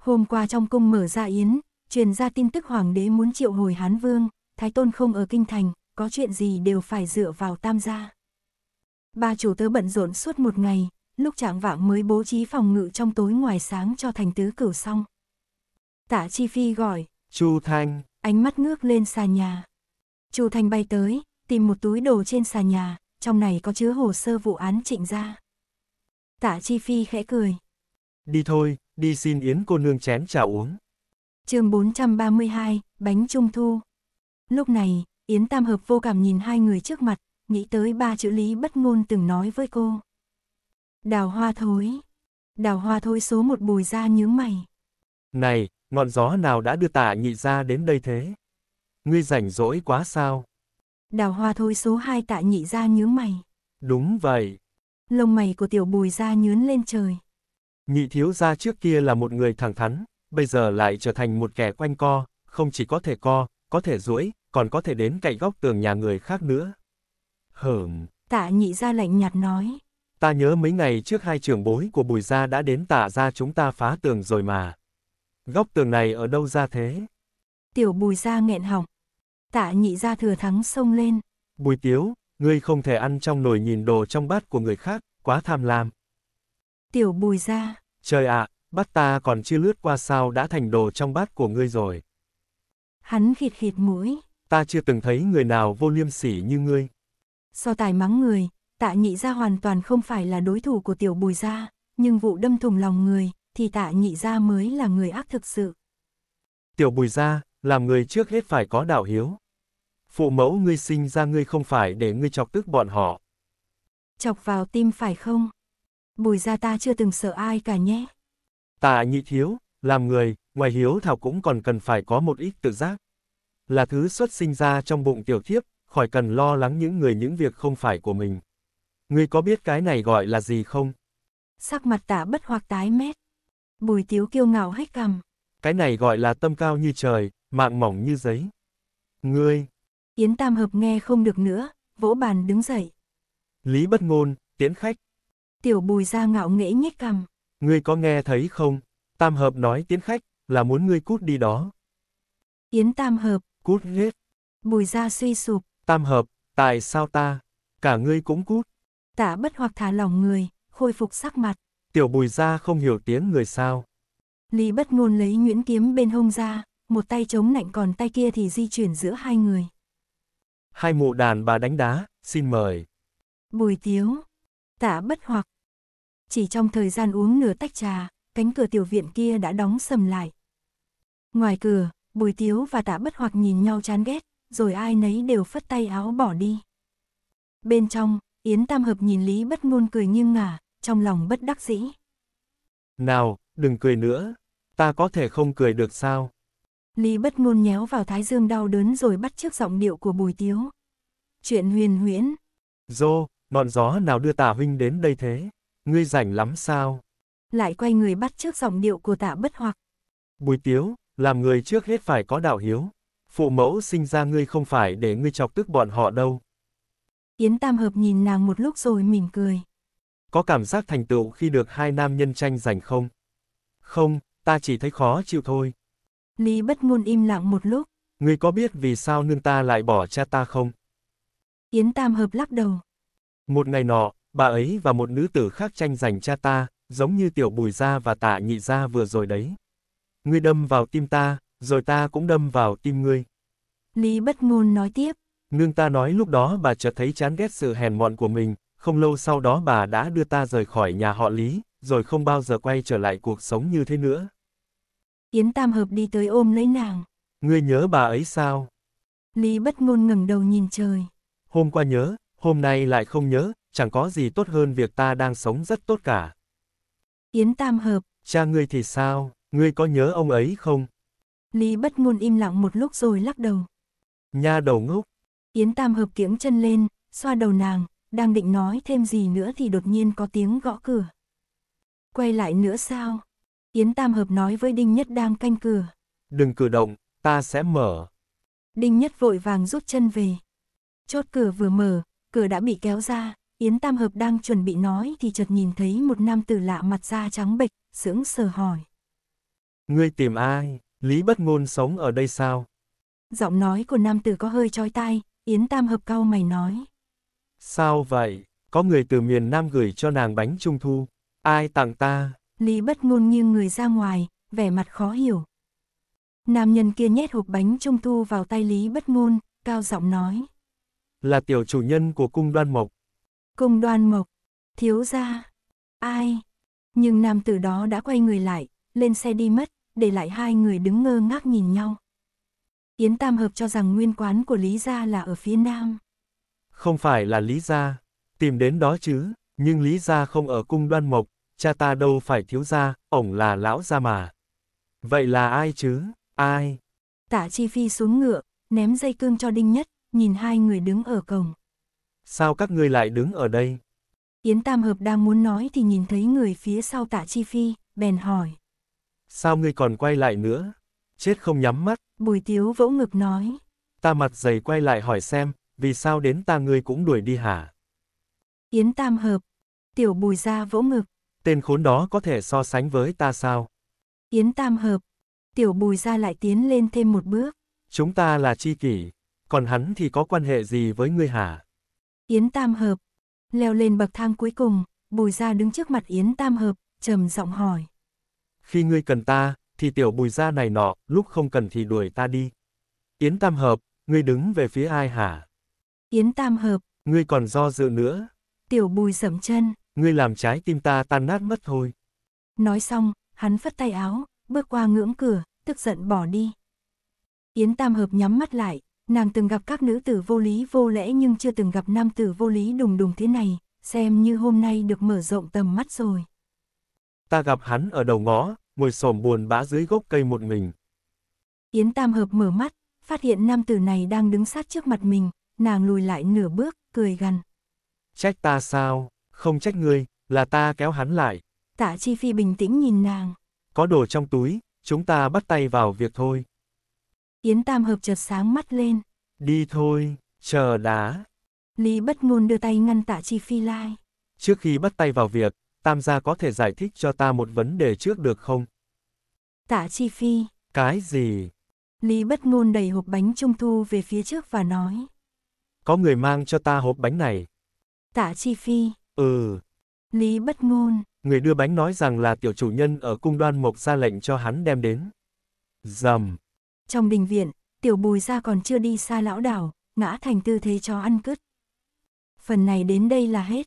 Hôm qua trong cung mở ra yến, truyền ra tin tức hoàng đế muốn triệu hồi Hán Vương, Thái Tôn không ở kinh thành, có chuyện gì đều phải dựa vào Tam gia. Ba chủ tớ bận rộn suốt một ngày, lúc trạng vạng mới bố trí phòng ngự trong tối ngoài sáng cho thành tứ cửu xong. Tạ Chi Phi gọi. Chu Thanh. Ánh mắt ngước lên xà nhà. Chu Thanh bay tới, tìm một túi đồ trên xà nhà, trong này có chứa hồ sơ vụ án trịnh ra. Tạ Chi Phi khẽ cười. Đi thôi, đi xin Yến cô nương chén trà uống. chương 432, bánh trung thu. Lúc này, Yến Tam Hợp vô cảm nhìn hai người trước mặt, nghĩ tới ba chữ lý bất ngôn từng nói với cô. Đào hoa thối. Đào hoa thối số một bùi ra nhướng mày. Này, ngọn gió nào đã đưa tạ nhị ra đến đây thế? Ngươi rảnh rỗi quá sao? Đào hoa thối số hai tạ nhị ra nhướng mày. Đúng vậy. Lông mày của tiểu bùi ra nhướn lên trời. Nhị thiếu gia trước kia là một người thẳng thắn, bây giờ lại trở thành một kẻ quanh co, không chỉ có thể co, có thể duỗi, còn có thể đến cạnh góc tường nhà người khác nữa. Hởm. Tạ nhị ra lạnh nhạt nói. Ta nhớ mấy ngày trước hai trưởng bối của Bùi Gia đã đến tả ra chúng ta phá tường rồi mà. Góc tường này ở đâu ra thế? Tiểu Bùi Gia nghẹn họng. Tạ nhị gia thừa thắng sông lên. Bùi Tiếu, ngươi không thể ăn trong nồi nhìn đồ trong bát của người khác, quá tham lam. Tiểu Bùi Gia. Trời ạ, à, bát ta còn chưa lướt qua sao đã thành đồ trong bát của ngươi rồi. Hắn khịt khịt mũi. Ta chưa từng thấy người nào vô liêm sỉ như ngươi. So tài mắng người, tạ nhị gia hoàn toàn không phải là đối thủ của tiểu bùi gia, nhưng vụ đâm thùng lòng người, thì tạ nhị gia mới là người ác thực sự. Tiểu bùi gia, làm người trước hết phải có đạo hiếu. Phụ mẫu ngươi sinh ra ngươi không phải để ngươi chọc tức bọn họ. Chọc vào tim phải không? Bùi gia ta chưa từng sợ ai cả nhé. Tạ nhị thiếu, làm người, ngoài hiếu thảo cũng còn cần phải có một ít tự giác. Là thứ xuất sinh ra trong bụng tiểu thiếp, khỏi cần lo lắng những người những việc không phải của mình. Ngươi có biết cái này gọi là gì không? Sắc mặt tả bất hoặc tái mét. Bùi tiếu kiêu ngạo hách cằm. Cái này gọi là tâm cao như trời, mạng mỏng như giấy. Ngươi! Yến Tam Hợp nghe không được nữa, vỗ bàn đứng dậy. Lý bất ngôn, tiễn khách. Tiểu bùi ra ngạo nghễ nhếch cằm. Ngươi có nghe thấy không? Tam Hợp nói tiễn khách, là muốn ngươi cút đi đó. Yến Tam Hợp. Cút hết. Bùi ra suy sụp. Tam Hợp, tại sao ta? Cả ngươi cũng cút. Tạ bất hoặc thả lỏng người, khôi phục sắc mặt. Tiểu bùi ra không hiểu tiếng người sao. Lý bất ngôn lấy nguyễn kiếm bên hông ra, một tay chống nạnh còn tay kia thì di chuyển giữa hai người. Hai mụ đàn bà đánh đá, xin mời. Bùi tiếu, tạ bất hoặc. Chỉ trong thời gian uống nửa tách trà, cánh cửa tiểu viện kia đã đóng sầm lại. Ngoài cửa, bùi tiếu và tạ bất hoặc nhìn nhau chán ghét, rồi ai nấy đều phất tay áo bỏ đi. Bên trong, Yến Tam Hợp nhìn Lý bất ngôn cười nghiêng ngả, trong lòng bất đắc dĩ. Nào, đừng cười nữa, ta có thể không cười được sao? Lý bất ngôn nhéo vào thái dương đau đớn rồi bắt trước giọng điệu của bùi tiếu. Chuyện huyền huyễn. Dô, ngọn gió nào đưa tả huynh đến đây thế? Ngươi rảnh lắm sao? Lại quay người bắt trước giọng điệu của tạ bất hoặc. Bùi tiếu, làm người trước hết phải có đạo hiếu. Phụ mẫu sinh ra ngươi không phải để ngươi chọc tức bọn họ đâu. Yến Tam Hợp nhìn nàng một lúc rồi mỉm cười. Có cảm giác thành tựu khi được hai nam nhân tranh giành không? Không, ta chỉ thấy khó chịu thôi. Lý bất ngôn im lặng một lúc. Ngươi có biết vì sao nương ta lại bỏ cha ta không? Yến Tam Hợp lắc đầu. Một ngày nọ, bà ấy và một nữ tử khác tranh giành cha ta, giống như tiểu bùi gia và tạ nhị gia vừa rồi đấy. Ngươi đâm vào tim ta, rồi ta cũng đâm vào tim ngươi. Lý bất ngôn nói tiếp. Nương ta nói lúc đó bà chợt thấy chán ghét sự hèn mọn của mình, không lâu sau đó bà đã đưa ta rời khỏi nhà họ Lý, rồi không bao giờ quay trở lại cuộc sống như thế nữa. Yến Tam Hợp đi tới ôm lấy nàng. Ngươi nhớ bà ấy sao? Lý bất ngôn ngẩng đầu nhìn trời. Hôm qua nhớ, hôm nay lại không nhớ, chẳng có gì tốt hơn việc ta đang sống rất tốt cả. Yến Tam Hợp. Cha ngươi thì sao, ngươi có nhớ ông ấy không? Lý bất ngôn im lặng một lúc rồi lắc đầu. Nha đầu ngốc, Yến Tam hợp kiếng chân lên, xoa đầu nàng, đang định nói thêm gì nữa thì đột nhiên có tiếng gõ cửa. Quay lại nữa sao? Yến Tam hợp nói với Đinh Nhất đang canh cửa. Đừng cử động, ta sẽ mở. Đinh Nhất vội vàng rút chân về. Chốt cửa vừa mở, cửa đã bị kéo ra, Yến Tam Hợp đang chuẩn bị nói thì chợt nhìn thấy một nam tử lạ mặt da trắng bệch, sững sờ hỏi. Ngươi tìm ai? Lý bất ngôn sống ở đây sao? Giọng nói của nam tử có hơi chói tai, Yến Tam Hợp cau mày nói. Sao vậy? Có người từ miền Nam gửi cho nàng bánh trung thu. Ai tặng ta? Lý bất ngôn nghiêng người ra ngoài, vẻ mặt khó hiểu. Nam nhân kia nhét hộp bánh trung thu vào tay Lý bất ngôn, cao giọng nói. Là tiểu chủ nhân của cung đoan mộc. Cung đoan mộc, thiếu gia, ai? Nhưng nam tử đó đã quay người lại, lên xe đi mất, để lại hai người đứng ngơ ngác nhìn nhau. Yến Tam Hợp cho rằng nguyên quán của Lý Gia là ở phía nam. Không phải là Lý Gia, tìm đến đó chứ, nhưng Lý Gia không ở cung đoan mộc, cha ta đâu phải thiếu gia, ổng là lão gia mà. Vậy là ai chứ, ai? Tạ Chi Phi xuống ngựa, ném dây cương cho Đinh Nhất, nhìn hai người đứng ở cổng. Sao các ngươi lại đứng ở đây? Yến Tam Hợp đang muốn nói thì nhìn thấy người phía sau Tạ Chi Phi, bèn hỏi. Sao ngươi còn quay lại nữa? Chết không nhắm mắt. Bùi Tiếu vỗ ngực nói. Ta mặt dày quay lại hỏi xem, vì sao đến ta ngươi cũng đuổi đi hả? Yến Tam Hợp. Tiểu Bùi ra vỗ ngực. Tên khốn đó có thể so sánh với ta sao? Yến Tam Hợp. Tiểu Bùi ra lại tiến lên thêm một bước. Chúng ta là chi kỷ, còn hắn thì có quan hệ gì với ngươi hả? Yến Tam Hợp. Leo lên bậc thang cuối cùng, Bùi ra đứng trước mặt Yến Tam Hợp, trầm giọng hỏi. Khi ngươi cần ta, thì tiểu bùi ra này nọ, lúc không cần thì đuổi ta đi. Yến Tam Hợp, ngươi đứng về phía ai hả? Yến Tam Hợp. Ngươi còn do dự nữa. Tiểu bùi sầm chân. Ngươi làm trái tim ta tan nát mất thôi. Nói xong, hắn phất tay áo, bước qua ngưỡng cửa, tức giận bỏ đi. Yến Tam Hợp nhắm mắt lại, nàng từng gặp các nữ tử vô lý vô lẽ nhưng chưa từng gặp nam tử vô lý đùng đùng thế này, xem như hôm nay được mở rộng tầm mắt rồi. Ta gặp hắn ở đầu ngõ, ngồi xổm buồn bã dưới gốc cây một mình. Yến Tam Hợp mở mắt, phát hiện nam tử này đang đứng sát trước mặt mình, nàng lùi lại nửa bước, cười gằn. Trách ta sao, không trách ngươi, là ta kéo hắn lại. Tạ Chi Phi bình tĩnh nhìn nàng. Có đồ trong túi, chúng ta bắt tay vào việc thôi. Yến Tam Hợp chợt sáng mắt lên. Đi thôi, chờ đã. Lý bất ngôn đưa tay ngăn tạ Chi Phi lai. Trước khi bắt tay vào việc, Tam gia có thể giải thích cho ta một vấn đề trước được không? Tạ Chi Phi. Cái gì? Lý bất ngôn đầy hộp bánh trung thu về phía trước và nói. Có người mang cho ta hộp bánh này. Tạ Chi Phi. Ừ. Lý bất ngôn. Người đưa bánh nói rằng là tiểu chủ nhân ở cung đoan mộc ra lệnh cho hắn đem đến. Dầm. Trong bệnh viện, tiểu bùi ra còn chưa đi xa lão đảo, ngã thành tư thế chó ăn cứt. Phần này đến đây là hết.